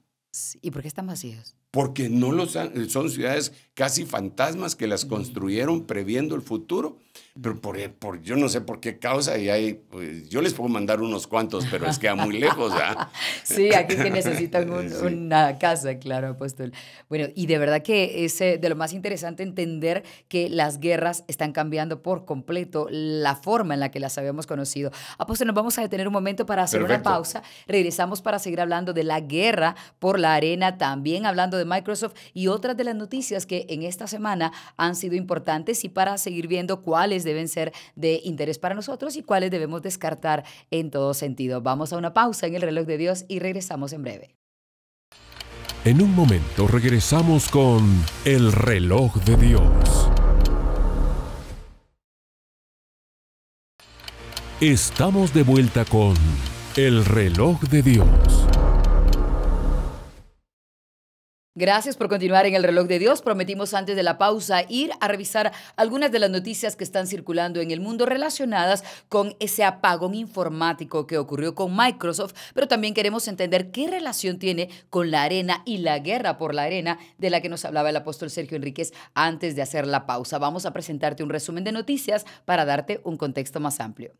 ¿Y por qué están vacíos? Porque no los son ciudades casi fantasmas que las construyeron previendo el futuro, pero por, por yo no sé por qué causa y hay, pues, yo les puedo mandar unos cuantos, pero es que a muy lejos. ¿ah? <laughs> sí, aquí que <laughs> necesitan una casa, claro, apóstol. Bueno, y de verdad que es eh, de lo más interesante entender que las guerras están cambiando por completo la forma en la que las habíamos conocido. Apóstol, nos vamos a detener un momento para hacer una pausa. Regresamos para seguir hablando de la guerra por la arena, también hablando de Microsoft y otras de las noticias que en esta semana han sido importantes y para seguir viendo cuáles deben ser de interés para nosotros y cuáles debemos descartar en todo sentido. Vamos a una pausa en el reloj de Dios y regresamos en breve. En un momento regresamos con El reloj de Dios. Estamos de vuelta con El reloj de Dios. Gracias por continuar en el reloj de Dios. Prometimos antes de la pausa ir a revisar algunas de las noticias que están circulando en el mundo relacionadas con ese apagón informático que ocurrió con Microsoft, pero también queremos entender qué relación tiene con la arena y la guerra por la arena de la que nos hablaba el apóstol Sergio Enríquez antes de hacer la pausa. Vamos a presentarte un resumen de noticias para darte un contexto más amplio.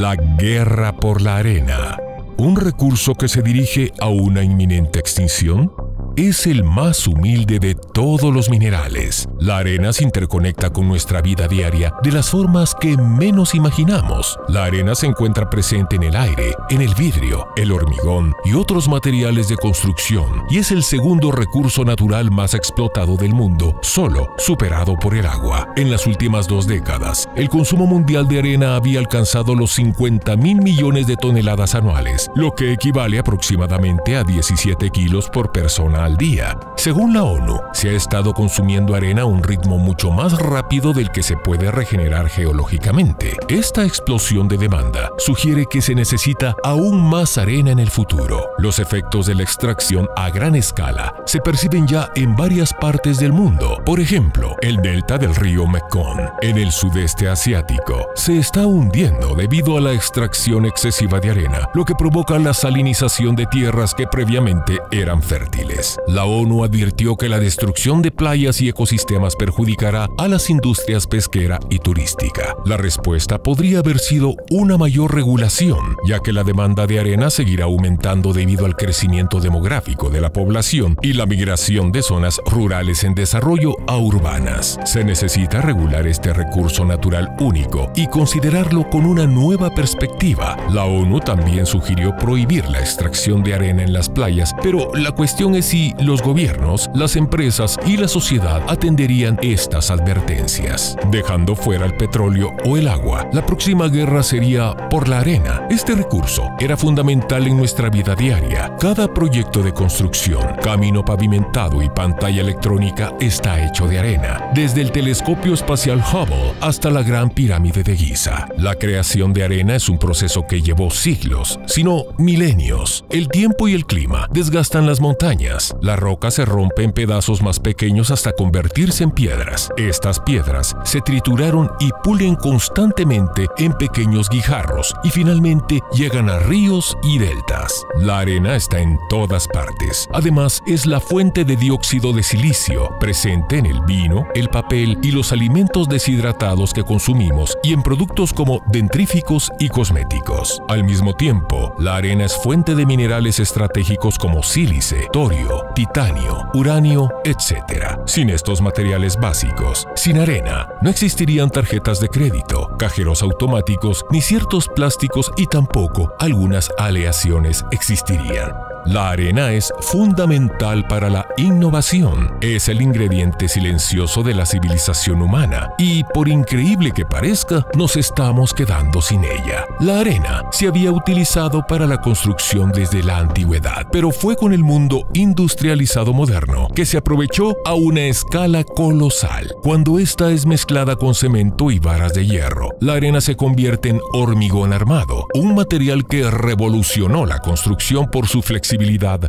La guerra por la arena, un recurso que se dirige a una inminente extinción? Es el más humilde de todos los minerales. La arena se interconecta con nuestra vida diaria de las formas que menos imaginamos. La arena se encuentra presente en el aire, en el vidrio, el hormigón y otros materiales de construcción y es el segundo recurso natural más explotado del mundo, solo superado por el agua. En las últimas dos décadas, el consumo mundial de arena había alcanzado los 50 mil millones de toneladas anuales, lo que equivale aproximadamente a 17 kilos por persona al día. Según la ONU, se ha estado consumiendo arena a un ritmo mucho más rápido del que se puede regenerar geológicamente. Esta explosión de demanda sugiere que se necesita aún más arena en el futuro. Los efectos de la extracción a gran escala se perciben ya en varias partes del mundo. Por ejemplo, el delta del río Mekong, en el sudeste asiático, se está hundiendo debido a la extracción excesiva de arena, lo que provoca la salinización de tierras que previamente eran fértiles. La ONU advirtió que la destrucción de playas y ecosistemas perjudicará a las industrias pesquera y turística. La respuesta podría haber sido una mayor regulación, ya que la demanda de arena seguirá aumentando debido al crecimiento demográfico de la población y la migración de zonas rurales en desarrollo a urbanas. Se necesita regular este recurso natural único y considerarlo con una nueva perspectiva. La ONU también sugirió prohibir la extracción de arena en las playas, pero la cuestión es si los gobiernos, las empresas y la sociedad atenderían estas advertencias. Dejando fuera el petróleo o el agua, la próxima guerra sería por la arena. Este recurso era fundamental en nuestra vida diaria. Cada proyecto de construcción, camino pavimentado y pantalla electrónica está hecho de arena, desde el telescopio espacial Hubble hasta la Gran Pirámide de Giza. La creación de arena es un proceso que llevó siglos, sino milenios. El tiempo y el clima desgastan las montañas, la roca se rompe en pedazos más pequeños hasta convertirse en piedras. Estas piedras se trituraron y pulen constantemente en pequeños guijarros y finalmente llegan a ríos y deltas. La arena está en todas partes. Además, es la fuente de dióxido de silicio, presente en el vino, el papel y los alimentos deshidratados que consumimos y en productos como dentríficos y cosméticos. Al mismo tiempo, la arena es fuente de minerales estratégicos como sílice, torio, titanio, uranio, etc. Sin estos materiales básicos, sin arena, no existirían tarjetas de crédito, cajeros automáticos, ni ciertos plásticos y tampoco algunas aleaciones existirían. La arena es fundamental para la innovación, es el ingrediente silencioso de la civilización humana y, por increíble que parezca, nos estamos quedando sin ella. La arena se había utilizado para la construcción desde la antigüedad, pero fue con el mundo industrializado moderno que se aprovechó a una escala colosal. Cuando esta es mezclada con cemento y varas de hierro, la arena se convierte en hormigón armado, un material que revolucionó la construcción por su flexibilidad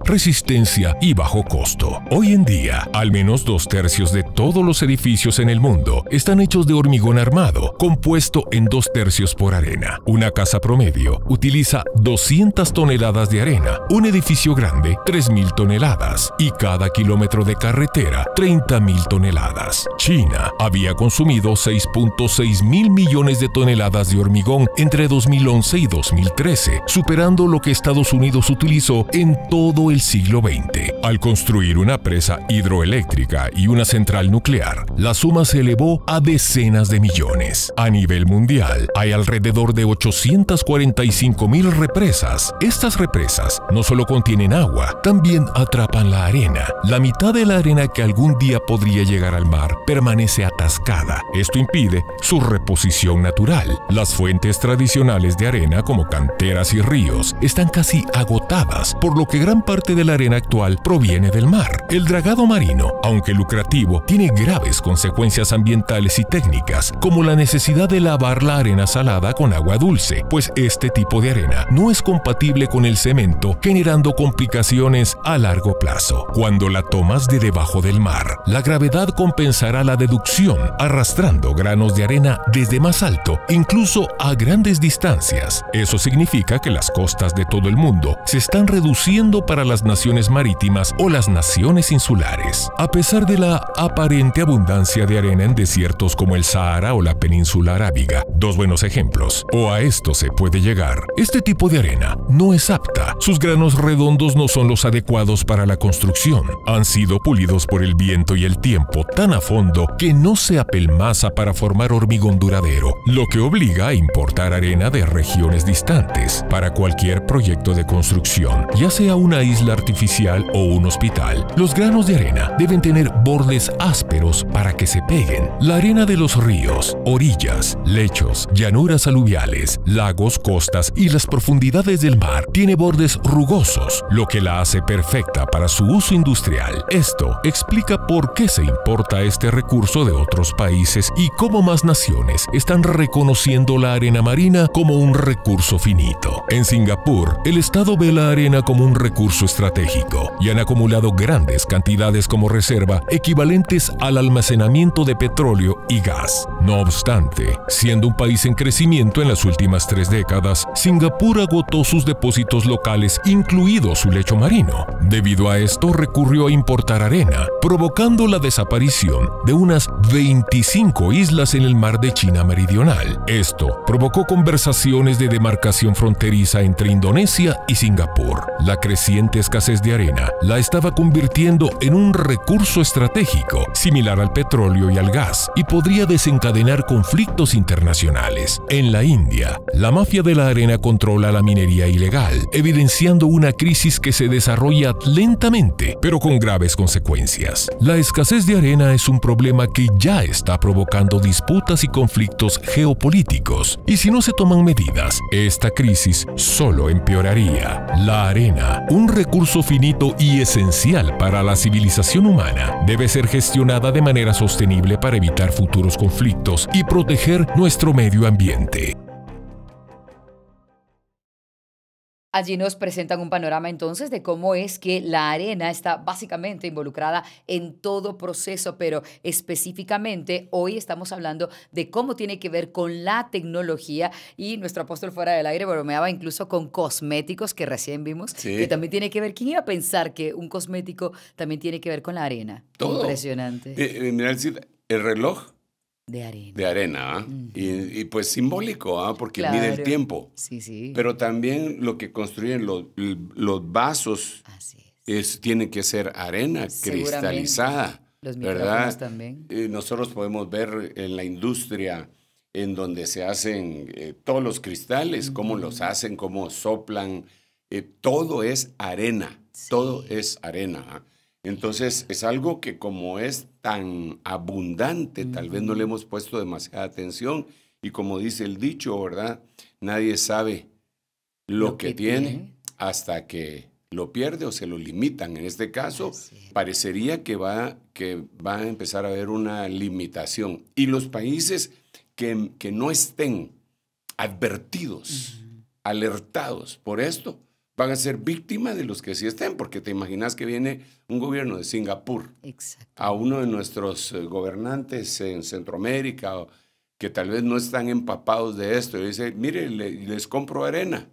resistencia y bajo costo. Hoy en día, al menos dos tercios de todos los edificios en el mundo están hechos de hormigón armado, compuesto en dos tercios por arena. Una casa promedio utiliza 200 toneladas de arena, un edificio grande 3.000 toneladas y cada kilómetro de carretera 30.000 toneladas. China había consumido 6.6 mil millones de toneladas de hormigón entre 2011 y 2013, superando lo que Estados Unidos utilizó en todo el siglo XX. Al construir una presa hidroeléctrica y una central nuclear, la suma se elevó a decenas de millones. A nivel mundial, hay alrededor de 845 mil represas. Estas represas no solo contienen agua, también atrapan la arena. La mitad de la arena que algún día podría llegar al mar permanece atascada. Esto impide su reposición natural. Las fuentes tradicionales de arena como canteras y ríos están casi agotadas, por lo que gran parte de la arena actual proviene del mar. El dragado marino, aunque lucrativo, tiene graves consecuencias ambientales y técnicas, como la necesidad de lavar la arena salada con agua dulce, pues este tipo de arena no es compatible con el cemento, generando complicaciones a largo plazo. Cuando la tomas de debajo del mar, la gravedad compensará la deducción, arrastrando granos de arena desde más alto, incluso a grandes distancias. Eso significa que las costas de todo el mundo se están reduciendo para las naciones marítimas o las naciones insulares. A pesar de la aparente abundancia de arena en desiertos como el Sahara o la península arábiga, dos buenos ejemplos, o a esto se puede llegar, este tipo de arena no es apta, sus granos redondos no son los adecuados para la construcción, han sido pulidos por el viento y el tiempo tan a fondo que no se apelmaza para formar hormigón duradero, lo que obliga a importar arena de regiones distantes para cualquier proyecto de construcción, ya sea a una isla artificial o un hospital, los granos de arena deben tener bordes ásperos para que se peguen. La arena de los ríos, orillas, lechos, llanuras aluviales, lagos, costas y las profundidades del mar tiene bordes rugosos, lo que la hace perfecta para su uso industrial. Esto explica por qué se importa este recurso de otros países y cómo más naciones están reconociendo la arena marina como un recurso finito. En Singapur, el Estado ve la arena como un recurso estratégico y han acumulado grandes cantidades como reserva equivalentes al almacenamiento de petróleo y gas. No obstante, siendo un país en crecimiento en las últimas tres décadas, Singapur agotó sus depósitos locales, incluido su lecho marino. Debido a esto, recurrió a importar arena, provocando la desaparición de unas 25 islas en el mar de China Meridional. Esto provocó conversaciones de demarcación fronteriza entre Indonesia y Singapur la creciente escasez de arena la estaba convirtiendo en un recurso estratégico similar al petróleo y al gas y podría desencadenar conflictos internacionales. En la India, la mafia de la arena controla la minería ilegal, evidenciando una crisis que se desarrolla lentamente, pero con graves consecuencias. La escasez de arena es un problema que ya está provocando disputas y conflictos geopolíticos, y si no se toman medidas, esta crisis solo empeoraría. La arena un recurso finito y esencial para la civilización humana, debe ser gestionada de manera sostenible para evitar futuros conflictos y proteger nuestro medio ambiente. Allí nos presentan un panorama entonces de cómo es que la arena está básicamente involucrada en todo proceso, pero específicamente hoy estamos hablando de cómo tiene que ver con la tecnología y nuestro apóstol fuera del aire bromeaba incluso con cosméticos que recién vimos, que también tiene que ver, ¿quién iba a pensar que un cosmético también tiene que ver con la arena? Impresionante. Eh, eh, el reloj de arena. De arena, ¿ah? y, pues simbólico, ¿ah? Porque mide el tiempo. Sí, sí. Pero también lo que construyen los, vasos es. tiene que ser arena cristalizada. Los ¿verdad? también. nosotros podemos ver en la industria en donde se hacen eh, todos los cristales, cómo los hacen, cómo soplan. Eh, todo es arena. Todo es arena. ¿ah? Entonces es algo que como es tan abundante, tal vez no le mm. hemos puesto demasiada atención y como dice el dicho, ¿verdad? Nadie sabe lo, que, tiene, hasta que lo pierde o se lo limitan. En este caso, parecería que va, que va a empezar a haber una limitación. Y los países que, que no estén advertidos, alertados por esto, van a ser víctimas de los que sí estén, porque te imaginas que viene un gobierno de Singapur a uno de nuestros eh, gobernantes en Centroamérica que tal vez no están empapados de esto y dice, mire, les compro arena.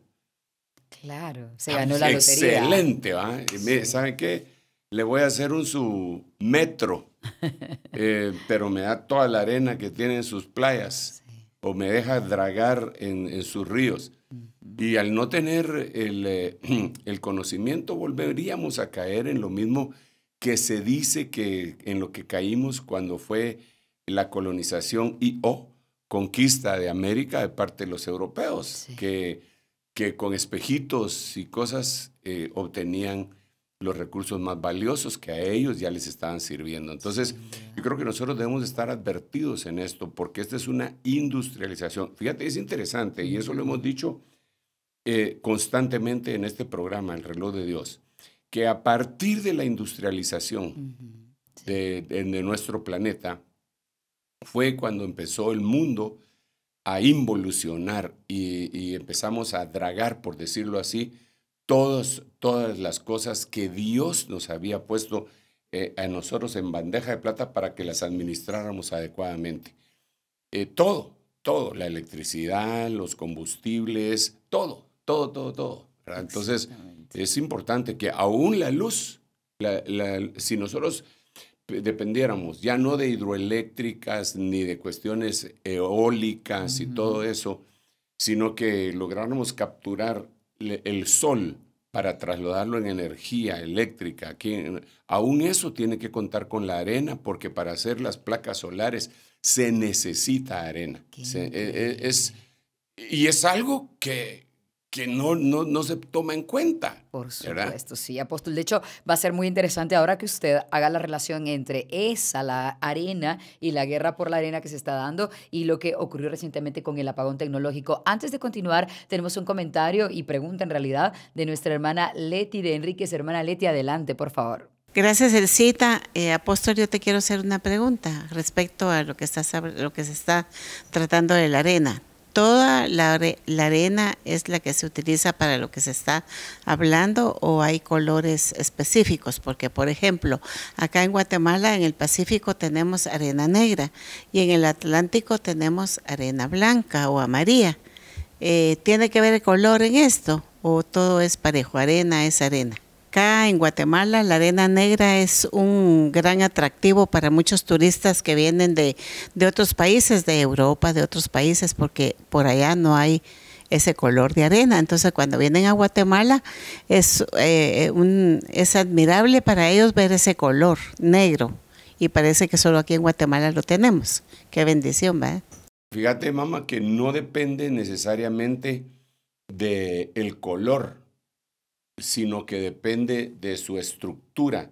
Claro, se ah, ganó la lotería. Excelente, ¿saben qué? Le voy a hacer un su metro, <laughs> eh, pero me da toda la arena que tiene en sus playas o me deja dragar en sus ríos. Y al no tener eh, <clears throat> el, conocimiento, volveríamos a caer en lo mismo que se dice que en lo que caímos cuando fue la colonización y o conquista de América de parte de los europeos, que, con espejitos y cosas eh, obtenían los recursos más valiosos que a ellos ya les estaban sirviendo. Entonces, yo creo que nosotros debemos estar advertidos en esto, porque esta es una industrialización. Fíjate, es interesante, y eso lo hemos dicho eh, constantemente en este programa, El reloj de Dios, que a partir de la industrialización de, nuestro planeta, fue cuando empezó el mundo a involucionar y, y empezamos a dragar, por decirlo así, todas las cosas que Dios nos había puesto eh, a nosotros en bandeja de plata para que las administráramos adecuadamente. Eh, todo, todo, la electricidad, los combustibles, todo, todo, todo, todo. Entonces, es importante que aún la luz, si nosotros dependiéramos ya no de hidroeléctricas ni de cuestiones eólicas y todo eso, sino que lográramos capturar el sol para trasladarlo en energía eléctrica. Aquí, aún eso tiene que contar con la arena, porque para hacer las placas solares se necesita arena. E, e, y es algo que que no, no, no, se toma en cuenta. Por supuesto, sí, apóstol. De hecho, va a ser muy interesante ahora que usted haga la relación entre esa, la arena, y la guerra por la arena que se está dando y lo que ocurrió recientemente con el apagón tecnológico. Antes de continuar, tenemos un comentario y pregunta en realidad de nuestra hermana Leti de Enríquez. Hermana Leti, adelante, por favor. Gracias, Elcita. Eh, Apóstol, yo te quiero hacer una pregunta respecto a lo que, lo que se está tratando de la arena toda la, arena es la que se utiliza para lo que se está hablando o hay colores específicos, porque por ejemplo, acá en Guatemala, en el Pacífico tenemos arena negra y en el Atlántico tenemos arena blanca o amarilla. Eh, ¿Tiene que ver el color en esto o todo es parejo? Arena es arena. Acá en Guatemala la arena negra es un gran atractivo para muchos turistas que vienen de, otros países, de Europa, de otros países, porque por allá no hay ese color de arena. Entonces, cuando vienen a Guatemala, es, eh, eh, un, es admirable para ellos ver ese color negro. Y parece que solo aquí en Guatemala lo tenemos. Qué bendición, ¿verdad? Fíjate, mamá, que no depende necesariamente del el color sino que depende de su estructura.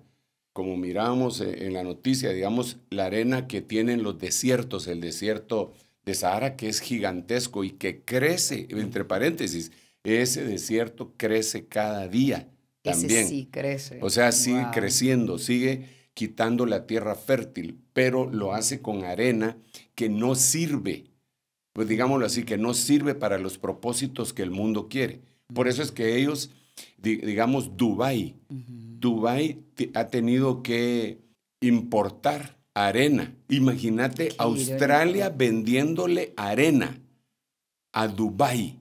Como miramos en la noticia, digamos, la arena que tienen los desiertos, el desierto de Sahara, que es gigantesco y que crece, entre paréntesis, ese desierto crece cada día también. Ese sí crece. O sea, sigue creciendo, sigue quitando la tierra fértil, pero lo hace con arena que no sirve, pues digámoslo así, que no sirve para los propósitos que el mundo quiere. Por eso es que ellos digamos, Dubái. Dubai Dubái ha tenido que importar arena. Imagínate Australia vendiéndole arena a Dubái.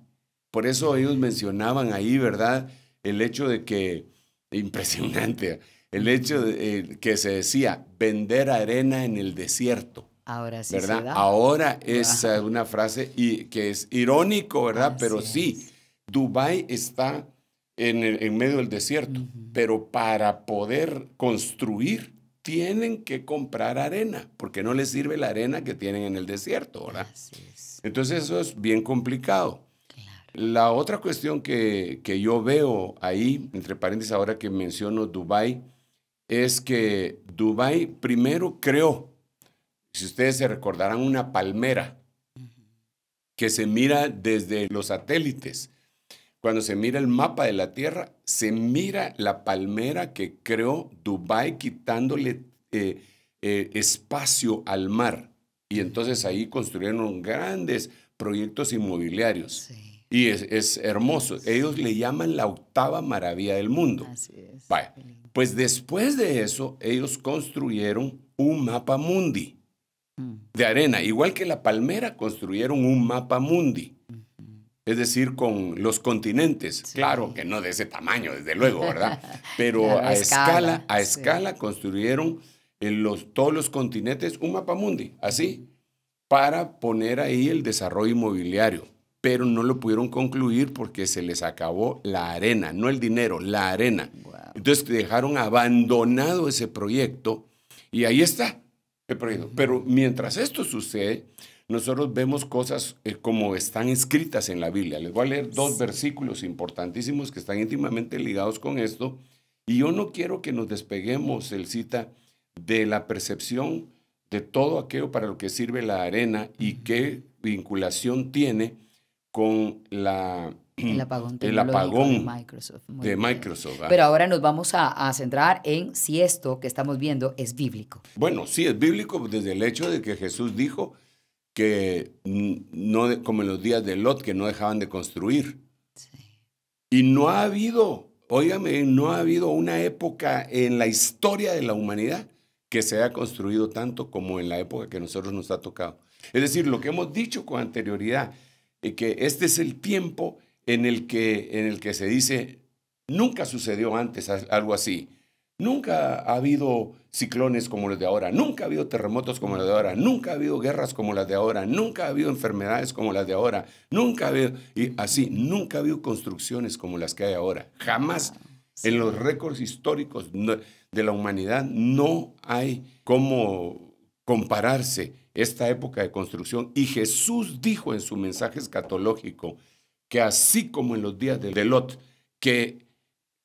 Por eso ellos mencionaban ahí, ¿verdad? El hecho de que, impresionante, el hecho de eh, que se decía vender arena en el desierto. Ahora sí. ¿Verdad? Ahora es una frase y, que es irónico, ¿verdad? Pero sí, Dubai Dubái está en, medio del desierto, pero para poder construir tienen que comprar arena, porque no les sirve la arena que tienen en el desierto, ¿verdad? Entonces eso es bien complicado. La otra cuestión que, yo veo ahí, entre paréntesis ahora que menciono Dubai, es que Dubai primero creó, si ustedes se recordarán, una palmera que se mira desde los satélites cuando se mira el mapa de la Tierra, se mira la palmera que creó Dubái quitándole eh, eh, espacio al mar. Y entonces ahí construyeron grandes proyectos inmobiliarios. Y es, hermoso. Ellos le llaman la octava maravilla del mundo. Así es. Pues después de eso, ellos construyeron un mapa mundi mm. de arena. Igual que la palmera, construyeron un mapa mundi es decir, con los continentes. Claro que no de ese tamaño, desde luego, ¿verdad? <laughs> Pero a escala, a escala construyeron en eh, los, todos los continentes un mapa mundi, así, para poner ahí el desarrollo inmobiliario. Pero no lo pudieron concluir porque se les acabó la arena, no el dinero, la arena. Entonces dejaron abandonado ese proyecto y ahí está el proyecto. Pero mientras esto sucede, nosotros vemos cosas eh, como están escritas en la Biblia. Les voy a leer dos versículos importantísimos que están íntimamente ligados con esto. Y yo no quiero que nos despeguemos, el cita, de la percepción de todo aquello para lo que sirve la arena y qué vinculación tiene con la el apagón, de Microsoft. De Microsoft ah. Pero ahora nos vamos a, a, centrar en si esto que estamos viendo es bíblico. Bueno, sí, es bíblico desde el hecho de que Jesús dijo que no, como en los días de Lot, que no dejaban de construir. Y no ha habido, óigame, no ha habido una época en la historia de la humanidad que se haya construido tanto como en la época que a nosotros nos ha tocado. Es decir, lo que hemos dicho con anterioridad, eh, que este es el tiempo en el que, en el que se dice, nunca sucedió antes algo así. Nunca ha habido ciclones como los de ahora, nunca ha habido terremotos como los de ahora, nunca ha habido guerras como las de ahora, nunca ha habido enfermedades como las de ahora, nunca ha habido, y así, nunca ha habido construcciones como las que hay ahora. Jamás en los récords históricos de la humanidad no hay cómo compararse esta época de construcción. Y Jesús dijo en su mensaje escatológico que así como en los días de Lot, que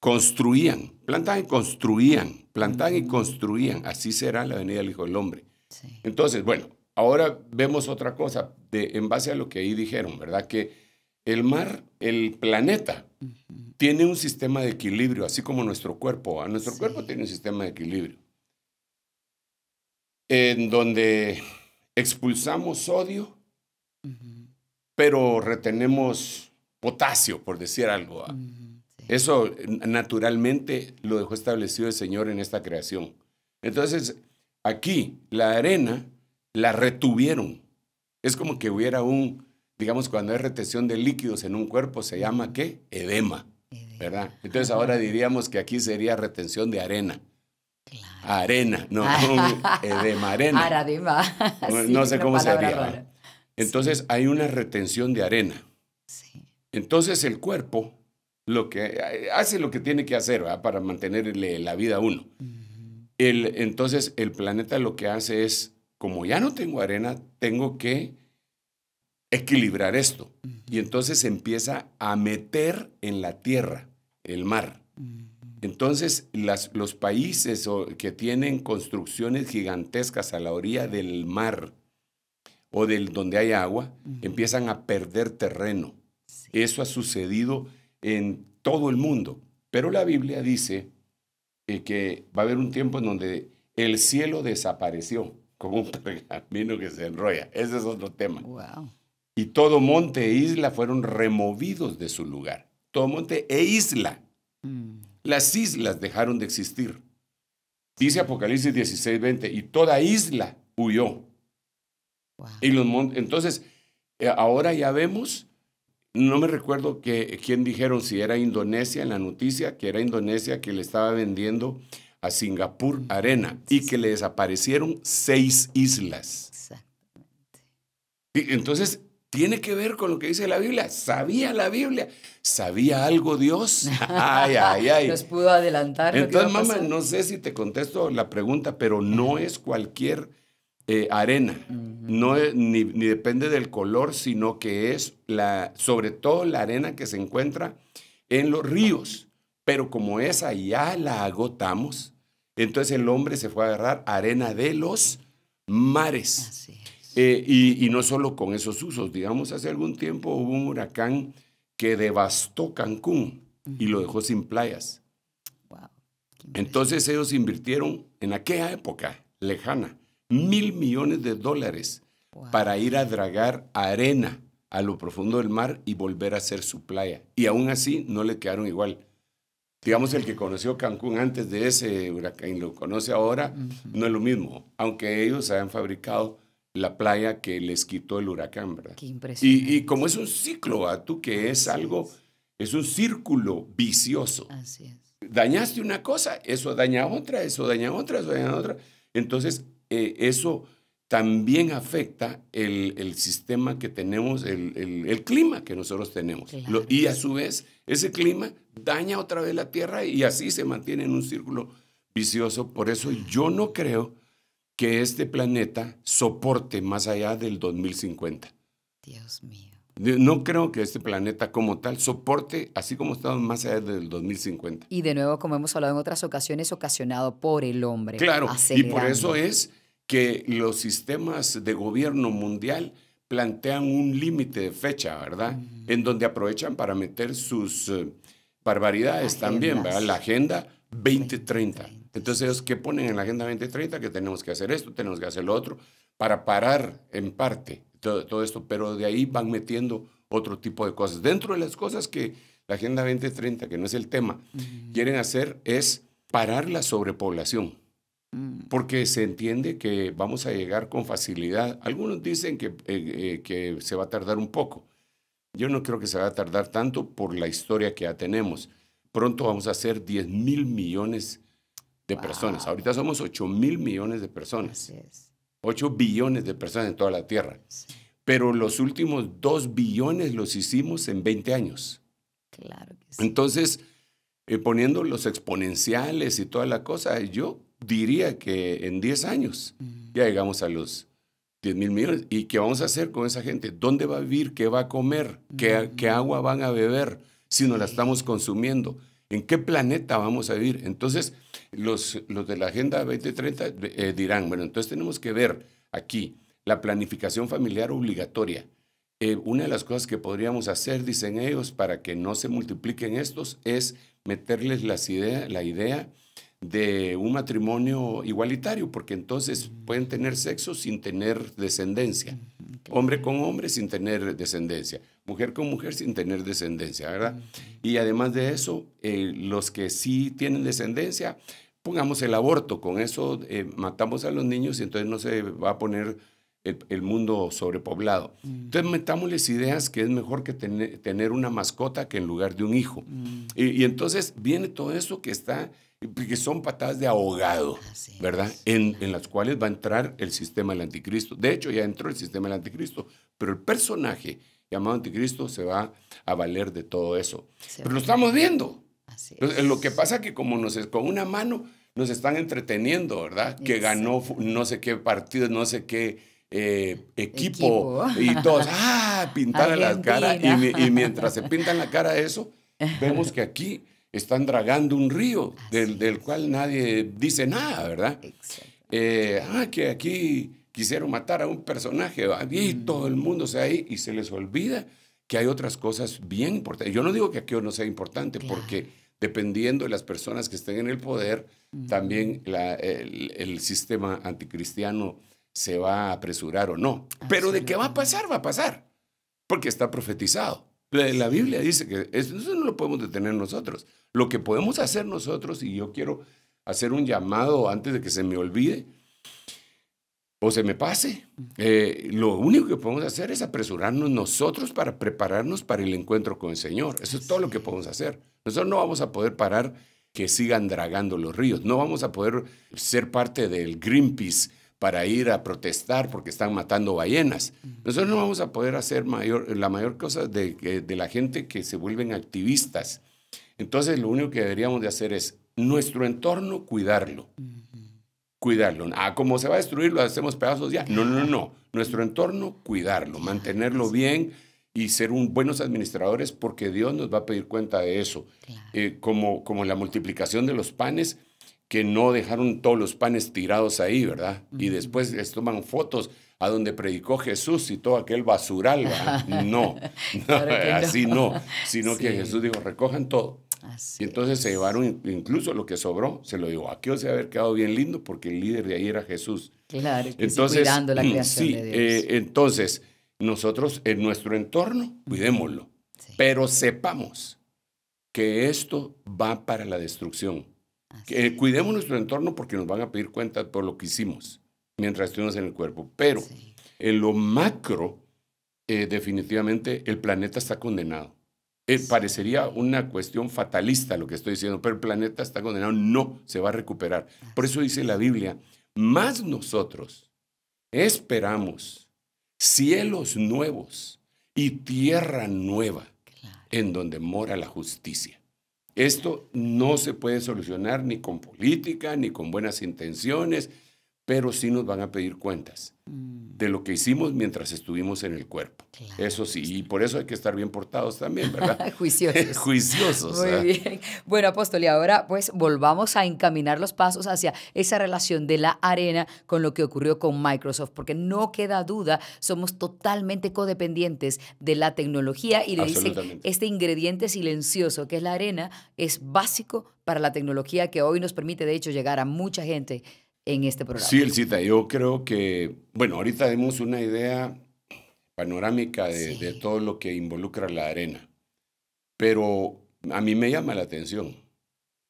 construían, plantaban y construían, plantaban y mm. construían. Así será la venida del Hijo del Hombre. Entonces, bueno, ahora vemos otra cosa en base a lo que ahí dijeron, ¿verdad? Que el mar, el planeta, tiene un sistema de equilibrio, así como nuestro cuerpo. a ¿ah? Nuestro cuerpo tiene un sistema de equilibrio. En donde expulsamos sodio, pero retenemos potasio, por decir algo. ¿ah? Eso naturalmente lo dejó establecido el Señor en esta creación. Entonces, aquí la arena la retuvieron. Es como que hubiera un, digamos, cuando hay retención de líquidos en un cuerpo, se llama qué? Edema, ¿verdad? Entonces ahora diríamos que aquí sería retención de arena. Claro. Arena, no, ah. <laughs> edema, arena. Aradema. No, sé cómo se Entonces hay una retención de arena. Entonces el cuerpo lo que eh, hace lo que tiene que hacer para mantenerle la vida a uno. el, entonces el planeta lo que hace es, como ya no tengo arena, tengo que equilibrar esto. Y entonces empieza a meter en la tierra el mar. Entonces las, los países que tienen construcciones gigantescas a la orilla del mar o del donde hay agua, empiezan a perder terreno. Eso ha sucedido en todo el mundo. Pero la Biblia dice eh, que va a haber un tiempo en donde el cielo desapareció, como un <laughs> pergamino que se enrolla. Ese es otro tema. Y todo monte e isla fueron removidos de su lugar. Todo monte e isla. Mm. Las islas dejaron de existir. Dice Apocalipsis 16, 20, y toda isla huyó. Y los entonces, eh, ahora ya vemos no me recuerdo que, quién dijeron, si era Indonesia en la noticia, que era Indonesia que le estaba vendiendo a Singapur mm. arena y que le desaparecieron seis islas. Exactamente. entonces, tiene que ver con lo que dice la Biblia. Sabía la Biblia. ¿Sabía algo Dios? <laughs> Ay, ay, ay. Nos pudo adelantar. Entonces, mamá, no sé si te contesto la pregunta, pero no es cualquier eh, arena. No ni, depende del color, sino que es la, sobre todo la arena que se encuentra en los ríos. Pero como esa ya la agotamos, entonces el hombre se fue a agarrar arena de los mares. Eh, y, no solo con esos usos. Digamos, hace algún tiempo hubo un huracán que devastó Cancún y lo dejó sin playas. Entonces ellos invirtieron en aquella época lejana mil millones de dólares para ir a dragar arena a lo profundo del mar y volver a hacer su playa. Y aún así no le quedaron igual. Digamos, el que conoció Cancún antes de ese huracán y lo conoce ahora, no es lo mismo, aunque ellos hayan fabricado la playa que les quitó el huracán, ¿verdad? Qué Y, como es un ciclo, a tú que es algo, es. un círculo vicioso. Así es. Dañaste una cosa, eso daña otra, eso daña otra, eso daña otra. Entonces, eh, eso también afecta el, sistema que tenemos, el, clima que nosotros tenemos. y a su vez, ese clima daña otra vez la tierra y así se mantiene en un círculo vicioso. Por eso yo no creo que este planeta soporte más allá del 2050. Dios mío. No creo que este planeta como tal soporte, así como estamos más allá del 2050. Y de nuevo, como hemos hablado en otras ocasiones, ocasionado por el hombre. Claro, y por eso es que los sistemas de gobierno mundial plantean un límite de fecha, ¿verdad? En donde aprovechan para meter sus eh, barbaridades también, ¿verdad? La agenda 2030. Entonces ellos que ponen en la agenda 2030 que tenemos que hacer esto, tenemos que hacer lo otro, para parar en parte todo, esto, pero de ahí van metiendo otro tipo de cosas. Dentro de las cosas que la agenda 2030, que no es el tema, quieren hacer es parar la sobrepoblación. Mm. porque se entiende que vamos a llegar con facilidad. Algunos dicen eh, eh, que, se va a tardar un poco. Yo no creo que se va a tardar tanto por la historia que ya tenemos. Pronto vamos a ser 10 mil millones de personas. Ahorita somos 8 mil millones de personas. 8 billones de personas en toda la Tierra. Pero los últimos 2 billones los hicimos en 20 años. Claro Entonces, eh, poniendo los exponenciales y toda la cosa, yo diría que en 10 años ya llegamos a los 10 mil millones. ¿Y qué vamos a hacer con esa gente? ¿Dónde va a vivir? ¿Qué va a comer? ¿Qué, ¿qué agua van a beber si no la estamos consumiendo? ¿En qué planeta vamos a vivir? Entonces, los, los de la Agenda 2030 eh, dirán, bueno, entonces tenemos que ver aquí la planificación familiar obligatoria. Eh, una de las cosas que podríamos hacer, dicen ellos, para que no se multipliquen estos, es meterles idea, la idea de un matrimonio igualitario, porque entonces pueden tener sexo sin tener descendencia. Hombre con hombre sin tener descendencia. Mujer con mujer sin tener descendencia, ¿verdad? Y además de eso, eh, los que sí tienen descendencia, pongamos el aborto, con eso eh, matamos a los niños y entonces no se va a poner el, mundo sobrepoblado. Mm. Entonces metámosles ideas que es mejor que tener una mascota que en lugar de un hijo. Mm. y entonces viene todo eso que está que son patadas de ahogado, ¿verdad? en, las cuales va a entrar el sistema del anticristo. De hecho, ya entró el sistema del anticristo, pero el personaje llamado anticristo se va a valer de todo eso. pero lo estamos viendo. Lo que pasa es que como nos, con una mano nos están entreteniendo, ¿verdad? Que ganó no sé qué partido, no sé qué... Eh, equipo, y todos, ah, pintar la cara. Y, y, mientras se pintan la cara eso, vemos que aquí están dragando un río del, cual nadie dice nada, ¿verdad? Eh, ah, que aquí quisieron matar a un personaje, y mm. todo el mundo se ahí y se les olvida que hay otras cosas bien importantes. Yo no digo que aquello no sea importante, porque dependiendo de las personas que estén en el poder, también el, sistema anticristiano se va a apresurar o no. Pero de qué va a pasar, va a pasar, porque está profetizado. La Biblia dice que eso no lo podemos detener nosotros. Lo que podemos hacer nosotros, y yo quiero hacer un llamado antes de que se me olvide o se me pase, eh, lo único que podemos hacer es apresurarnos nosotros para prepararnos para el encuentro con el Señor. Eso es todo lo que podemos hacer. Nosotros no vamos a poder parar que sigan dragando los ríos, no vamos a poder ser parte del Greenpeace para ir a protestar porque están matando ballenas. Nosotros no vamos a poder hacer la mayor cosa de, la gente que se vuelven activistas. Entonces lo único que deberíamos de hacer es nuestro entorno cuidarlo. Cuidarlo. Ah, ¿cómo se va a destruirlo? hacemos pedazos ya. No, no, no. Nuestro entorno, cuidarlo, mantenerlo bien y ser buenos administradores porque Dios nos va a pedir cuenta de eso. Eh, como, como la multiplicación de los panes, que no dejaron todos los panes tirados ahí, ¿verdad? Y después les toman fotos a donde predicó Jesús y todo aquel basural. <laughs> <laughs> No, así no, sino que Jesús dijo, recojan todo. y entonces se llevaron incluso lo que sobró, se lo digo, aquí se haber quedado bien lindo porque el líder de ahí era Jesús. Claro, que entonces, cuidando la mm, creación de eh, Dios. entonces, nosotros en nuestro entorno, cuidémoslo, pero sepamos que esto va para la destrucción cuidemos nuestro entorno porque nos van a pedir cuenta por lo que hicimos mientras estuvimos en el cuerpo. Pero en lo macro, eh, definitivamente el planeta está condenado. Eh, parecería una cuestión fatalista lo que estoy diciendo, pero el planeta está condenado, no se va a recuperar. Por eso dice la Biblia, más nosotros esperamos cielos nuevos y tierra nueva en donde mora la justicia. Esto no se puede solucionar ni con política, ni con buenas intenciones, pero sí nos van a pedir cuentas. Mm. de lo que hicimos mientras estuvimos en el cuerpo. Eso sí, pues. y por eso hay que estar bien portados también, ¿verdad? <laughs> Juiciosos. <laughs> Juiciosos. Muy ¿ah? bien. Bueno, apóstol, y ahora pues volvamos a encaminar los pasos hacia esa relación de la arena con lo que ocurrió con Microsoft, porque no queda duda, somos totalmente codependientes de la tecnología y le dicen este ingrediente silencioso que es la arena es básico para la tecnología que hoy nos permite de hecho llegar a mucha gente en este programa. Sí, el CITA. yo creo que, bueno, ahorita demos una idea panorámica de, todo lo que involucra la arena, pero a mí me llama la atención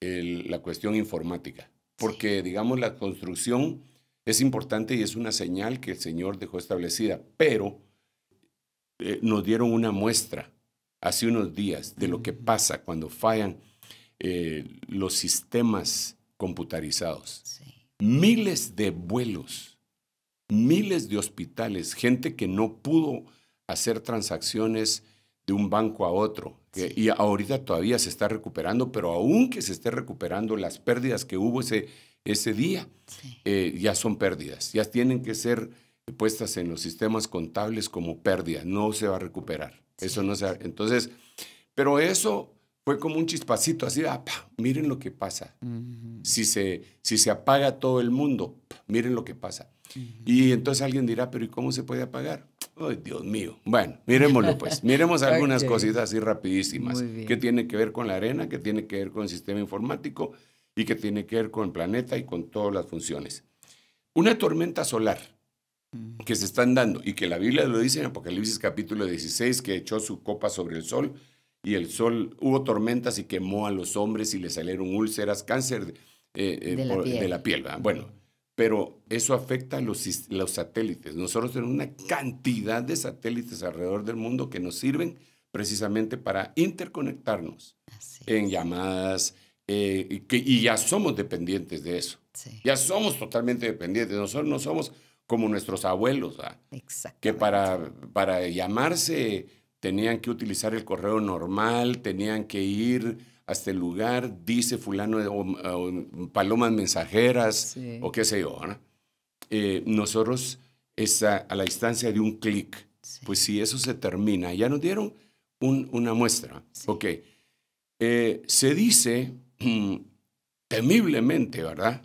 la cuestión informática, porque digamos la construcción es importante y es una señal que el Señor dejó establecida, pero eh, nos dieron una muestra hace unos días de lo que mm. pasa cuando fallan eh, los sistemas computarizados. Sí miles de vuelos, miles de hospitales, gente que no pudo hacer transacciones de un banco a otro. Y ahorita todavía se está recuperando, pero aunque que se esté recuperando las pérdidas que hubo ese, ese día, eh, ya son pérdidas, ya tienen que ser puestas en los sistemas contables como pérdidas. no se va a recuperar. Eso no se va, Entonces, pero eso fue como un chispacito, así, ah, miren lo que pasa. si, se, si se apaga todo el mundo, miren lo que pasa. Y entonces alguien dirá, pero ¿y cómo se puede apagar? Ay, Dios mío. Bueno, miremoslo pues. <laughs> Miremos algunas cositas así rapidísimas. Que tiene que ver con la arena, que tiene que ver con el sistema informático y que tiene que ver con el planeta y con todas las funciones. Una tormenta solar que se están dando y que la Biblia lo dice en Apocalipsis capítulo 16, que echó su copa sobre el sol y el sol, hubo tormentas y quemó a los hombres y le salieron úlceras, cáncer eh, eh, de, la piel. Bueno, pero eso afecta a los, satélites. Nosotros tenemos una cantidad de satélites alrededor del mundo que nos sirven precisamente para interconectarnos en llamadas, eh, y ya somos dependientes de eso. Ya somos totalmente dependientes. Nosotros no somos como nuestros abuelos, que para, para llamarse tenían que utilizar el correo normal, tenían que ir hasta el este lugar, dice fulano, o, palomas mensajeras, o qué sé yo. Eh, nosotros está a, la distancia de un clic. Pues si eso se termina, ya nos dieron una muestra. Ok. Eh, se dice <clears throat> temiblemente, ¿verdad?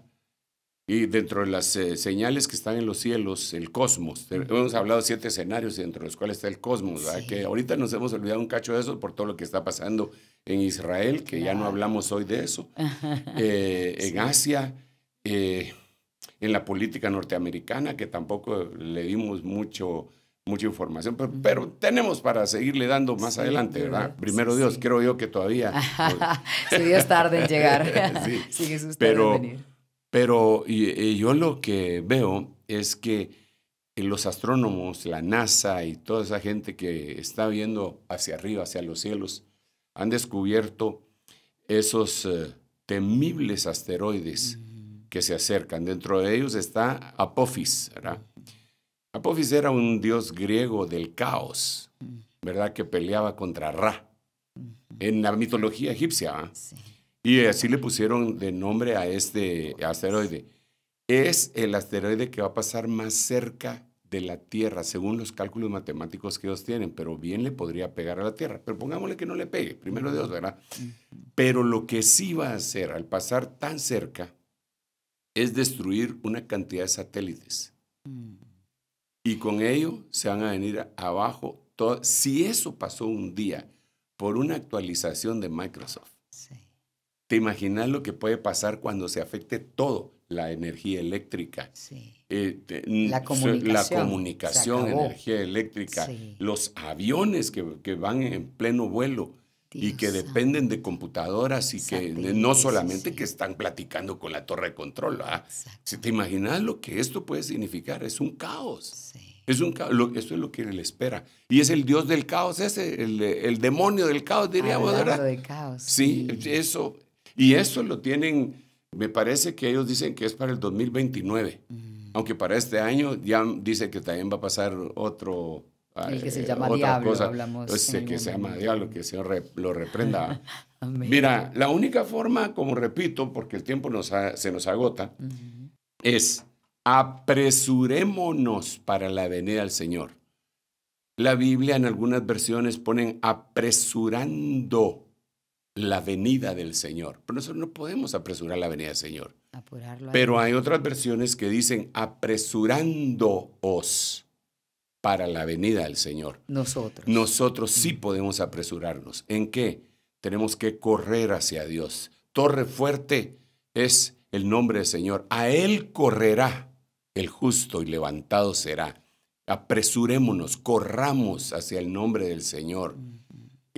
Y dentro de las eh, señales que están en los cielos, el cosmos. Hemos hablado de siete escenarios dentro de los cuales está el cosmos, que ahorita nos hemos olvidado un cacho de eso por todo lo que está pasando en Israel, que ya no hablamos hoy de eso, <laughs> eh, en Asia, eh, en la política norteamericana, que tampoco le dimos mucho, mucha información, pero, tenemos para seguirle dando más adelante, ¿verdad? Primero Dios, creo yo que todavía... Si Dios <laughs> <laughs> tarde en llegar. sí, pero, venir pero eh, yo lo que veo es que eh, los astrónomos, la NASA y toda esa gente que está viendo hacia arriba, hacia los cielos, han descubierto esos eh, temibles asteroides mm. que se acercan. Dentro de ellos está Apophis. ¿verdad? Apophis era un dios griego del caos, mm. ¿verdad? Que peleaba contra Ra. En la mitología egipcia. ¿ah? Sí. Y así le pusieron de nombre a este asteroide. Es el asteroide que va a pasar más cerca de la Tierra, según los cálculos matemáticos que ellos tienen, pero bien le podría pegar a la Tierra. Pero pongámosle que no le pegue, primero Dios, ¿verdad? Pero lo que sí va a hacer al pasar tan cerca es destruir una cantidad de satélites. Y con ello se van a venir abajo. Todo. Si eso pasó un día por una actualización de Microsoft, ¿Te imaginas lo que puede pasar cuando se afecte todo? La energía eléctrica, sí. Eh, la comunicación, la energía eléctrica, los aviones que, van en pleno vuelo. y que dependen de computadoras y que no solamente que están platicando con la torre de control. ¿ah? Si te imaginas lo que esto puede significar, es un caos. Es un esto es lo que le espera. Y es el dios del caos ese, el, demonio del caos, diríamos, ¿verdad? del caos, sí, eso y eso lo tienen, me parece que ellos dicen que es para el 2029. Mm. Aunque para este año ya dice que también va a pasar otro... El que se llama Diablo, que se llama Diablo, que el Señor lo reprenda. <laughs> Mira, la única forma, como repito, porque el tiempo nos se nos agota, es apresurémonos para la venida del Señor. La Biblia en algunas versiones ponen apresurando la venida del Señor. Pero nosotros no podemos apresurar la venida del Señor. Pero hay otras versiones que dicen apresurándoos para la venida del Señor. Nosotros. Nosotros sí mm. podemos apresurarnos. ¿En qué? Tenemos que correr hacia Dios. Torre fuerte es el nombre del Señor. A Él correrá el justo y levantado será. Apresurémonos, corramos hacia el nombre del Señor. Mm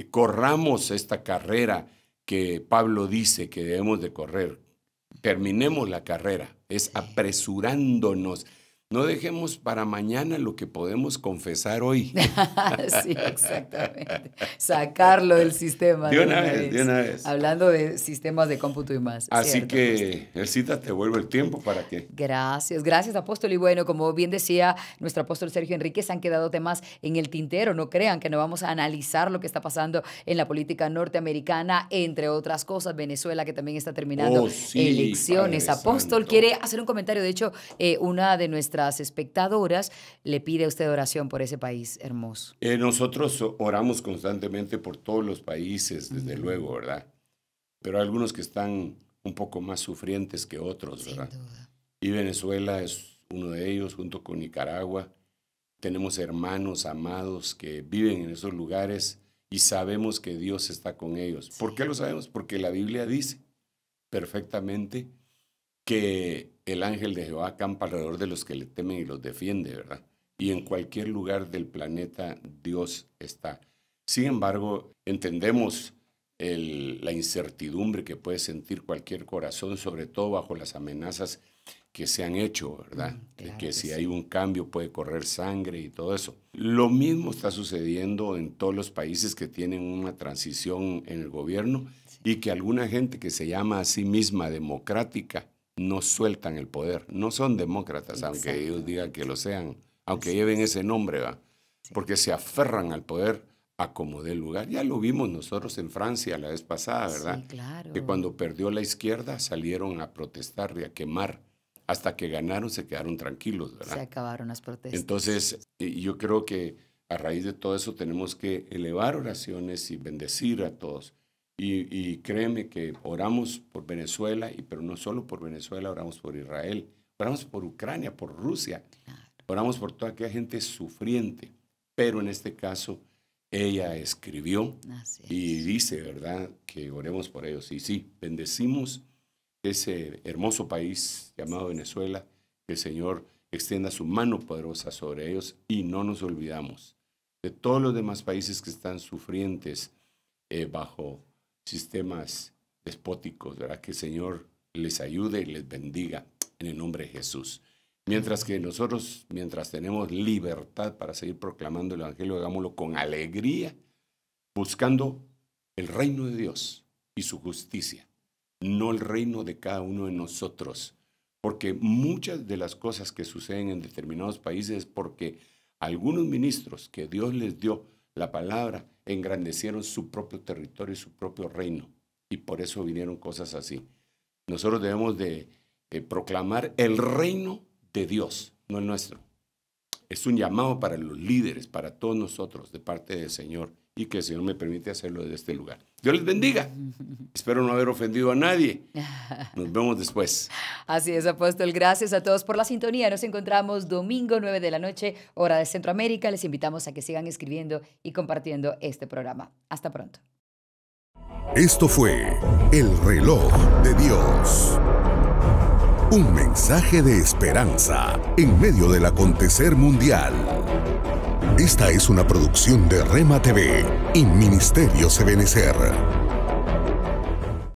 corramos esta carrera que Pablo dice que debemos de correr. Terminemos la carrera, es apresurándonos no dejemos para mañana lo que podemos confesar hoy. <laughs> sí, exactamente. Sacarlo del sistema. Hablando de sistemas de cómputo y más. Así que, cita te vuelvo el tiempo para que. Gracias, gracias, apóstol. Y bueno, como bien decía nuestro apóstol Sergio se han quedado temas en el tintero. No crean que no vamos a analizar lo que está pasando en la política norteamericana, entre otras cosas. Venezuela, que también está terminando oh, elecciones. Apóstol, quiere hacer un comentario. De hecho, eh, una de nuestras espectadoras, le pide a usted oración por ese país hermoso. Eh, nosotros oramos constantemente por todos los países, desde luego, ¿verdad? Pero algunos que están un poco más sufrientes que otros, ¿verdad? Y Venezuela es uno de ellos, junto con Nicaragua. Tenemos hermanos amados que viven en esos lugares y sabemos que Dios está con ellos. ¿Por qué lo sabemos? Porque la Biblia dice perfectamente que el ángel de Jehová campa alrededor de los que le temen y los defiende, ¿verdad? Y en cualquier lugar del planeta Dios está. Sin embargo, entendemos la incertidumbre que puede sentir cualquier corazón, sobre todo bajo las amenazas que se han hecho, ¿verdad? Mm, que, si hay un cambio puede correr sangre y todo eso. Lo mismo está sucediendo en todos los países que tienen una transición en el gobierno y que alguna gente que se llama a sí misma democrática no sueltan el poder, no son demócratas, aunque ellos digan que lo sean, aunque lleven ese nombre, ¿va? porque se aferran al poder a como dé lugar. Ya lo vimos nosotros en Francia la vez pasada, ¿verdad? Sí, Que cuando perdió la izquierda salieron a protestar y a quemar. Hasta que ganaron se quedaron tranquilos, ¿verdad? Se acabaron las protestas. Entonces, yo creo que a raíz de todo eso tenemos que elevar oraciones y bendecir a todos. Y, créeme que oramos por Venezuela, y, pero no solo por Venezuela, oramos por Israel, oramos por Ucrania, por Rusia, oramos por toda aquella gente sufriente. Pero en este caso, ella escribió y dice, ¿verdad?, que oremos por ellos. Y sí, bendecimos ese hermoso país llamado Venezuela, que el Señor extienda su mano poderosa sobre ellos y no nos olvidamos de todos los demás países que están sufrientes eh, bajo sistemas despóticos, ¿verdad? Que el Señor les ayude y les bendiga en el nombre de Jesús. Mientras que nosotros, mientras tenemos libertad para seguir proclamando el Evangelio, hagámoslo con alegría, buscando el reino de Dios y su justicia, no el reino de cada uno de nosotros. Porque muchas de las cosas que suceden en determinados países porque algunos ministros que Dios les dio la palabra engrandecieron su propio territorio y su propio reino. Y por eso vinieron cosas así. Nosotros debemos de, proclamar el reino de Dios, no el nuestro. Es un llamado para los líderes, para todos nosotros, de parte del Señor, y que el Señor me permite hacerlo desde este lugar. Dios les bendiga. <laughs> Espero no haber ofendido a nadie. Nos vemos después. Así es, apóstol. Gracias a todos por la sintonía. Nos encontramos domingo 9 de la noche, hora de Centroamérica. Les invitamos a que sigan escribiendo y compartiendo este programa. Hasta pronto. Esto fue El reloj de Dios. Un mensaje de esperanza en medio del acontecer mundial. Esta es una producción de Rema TV y Ministerio Sebenecer.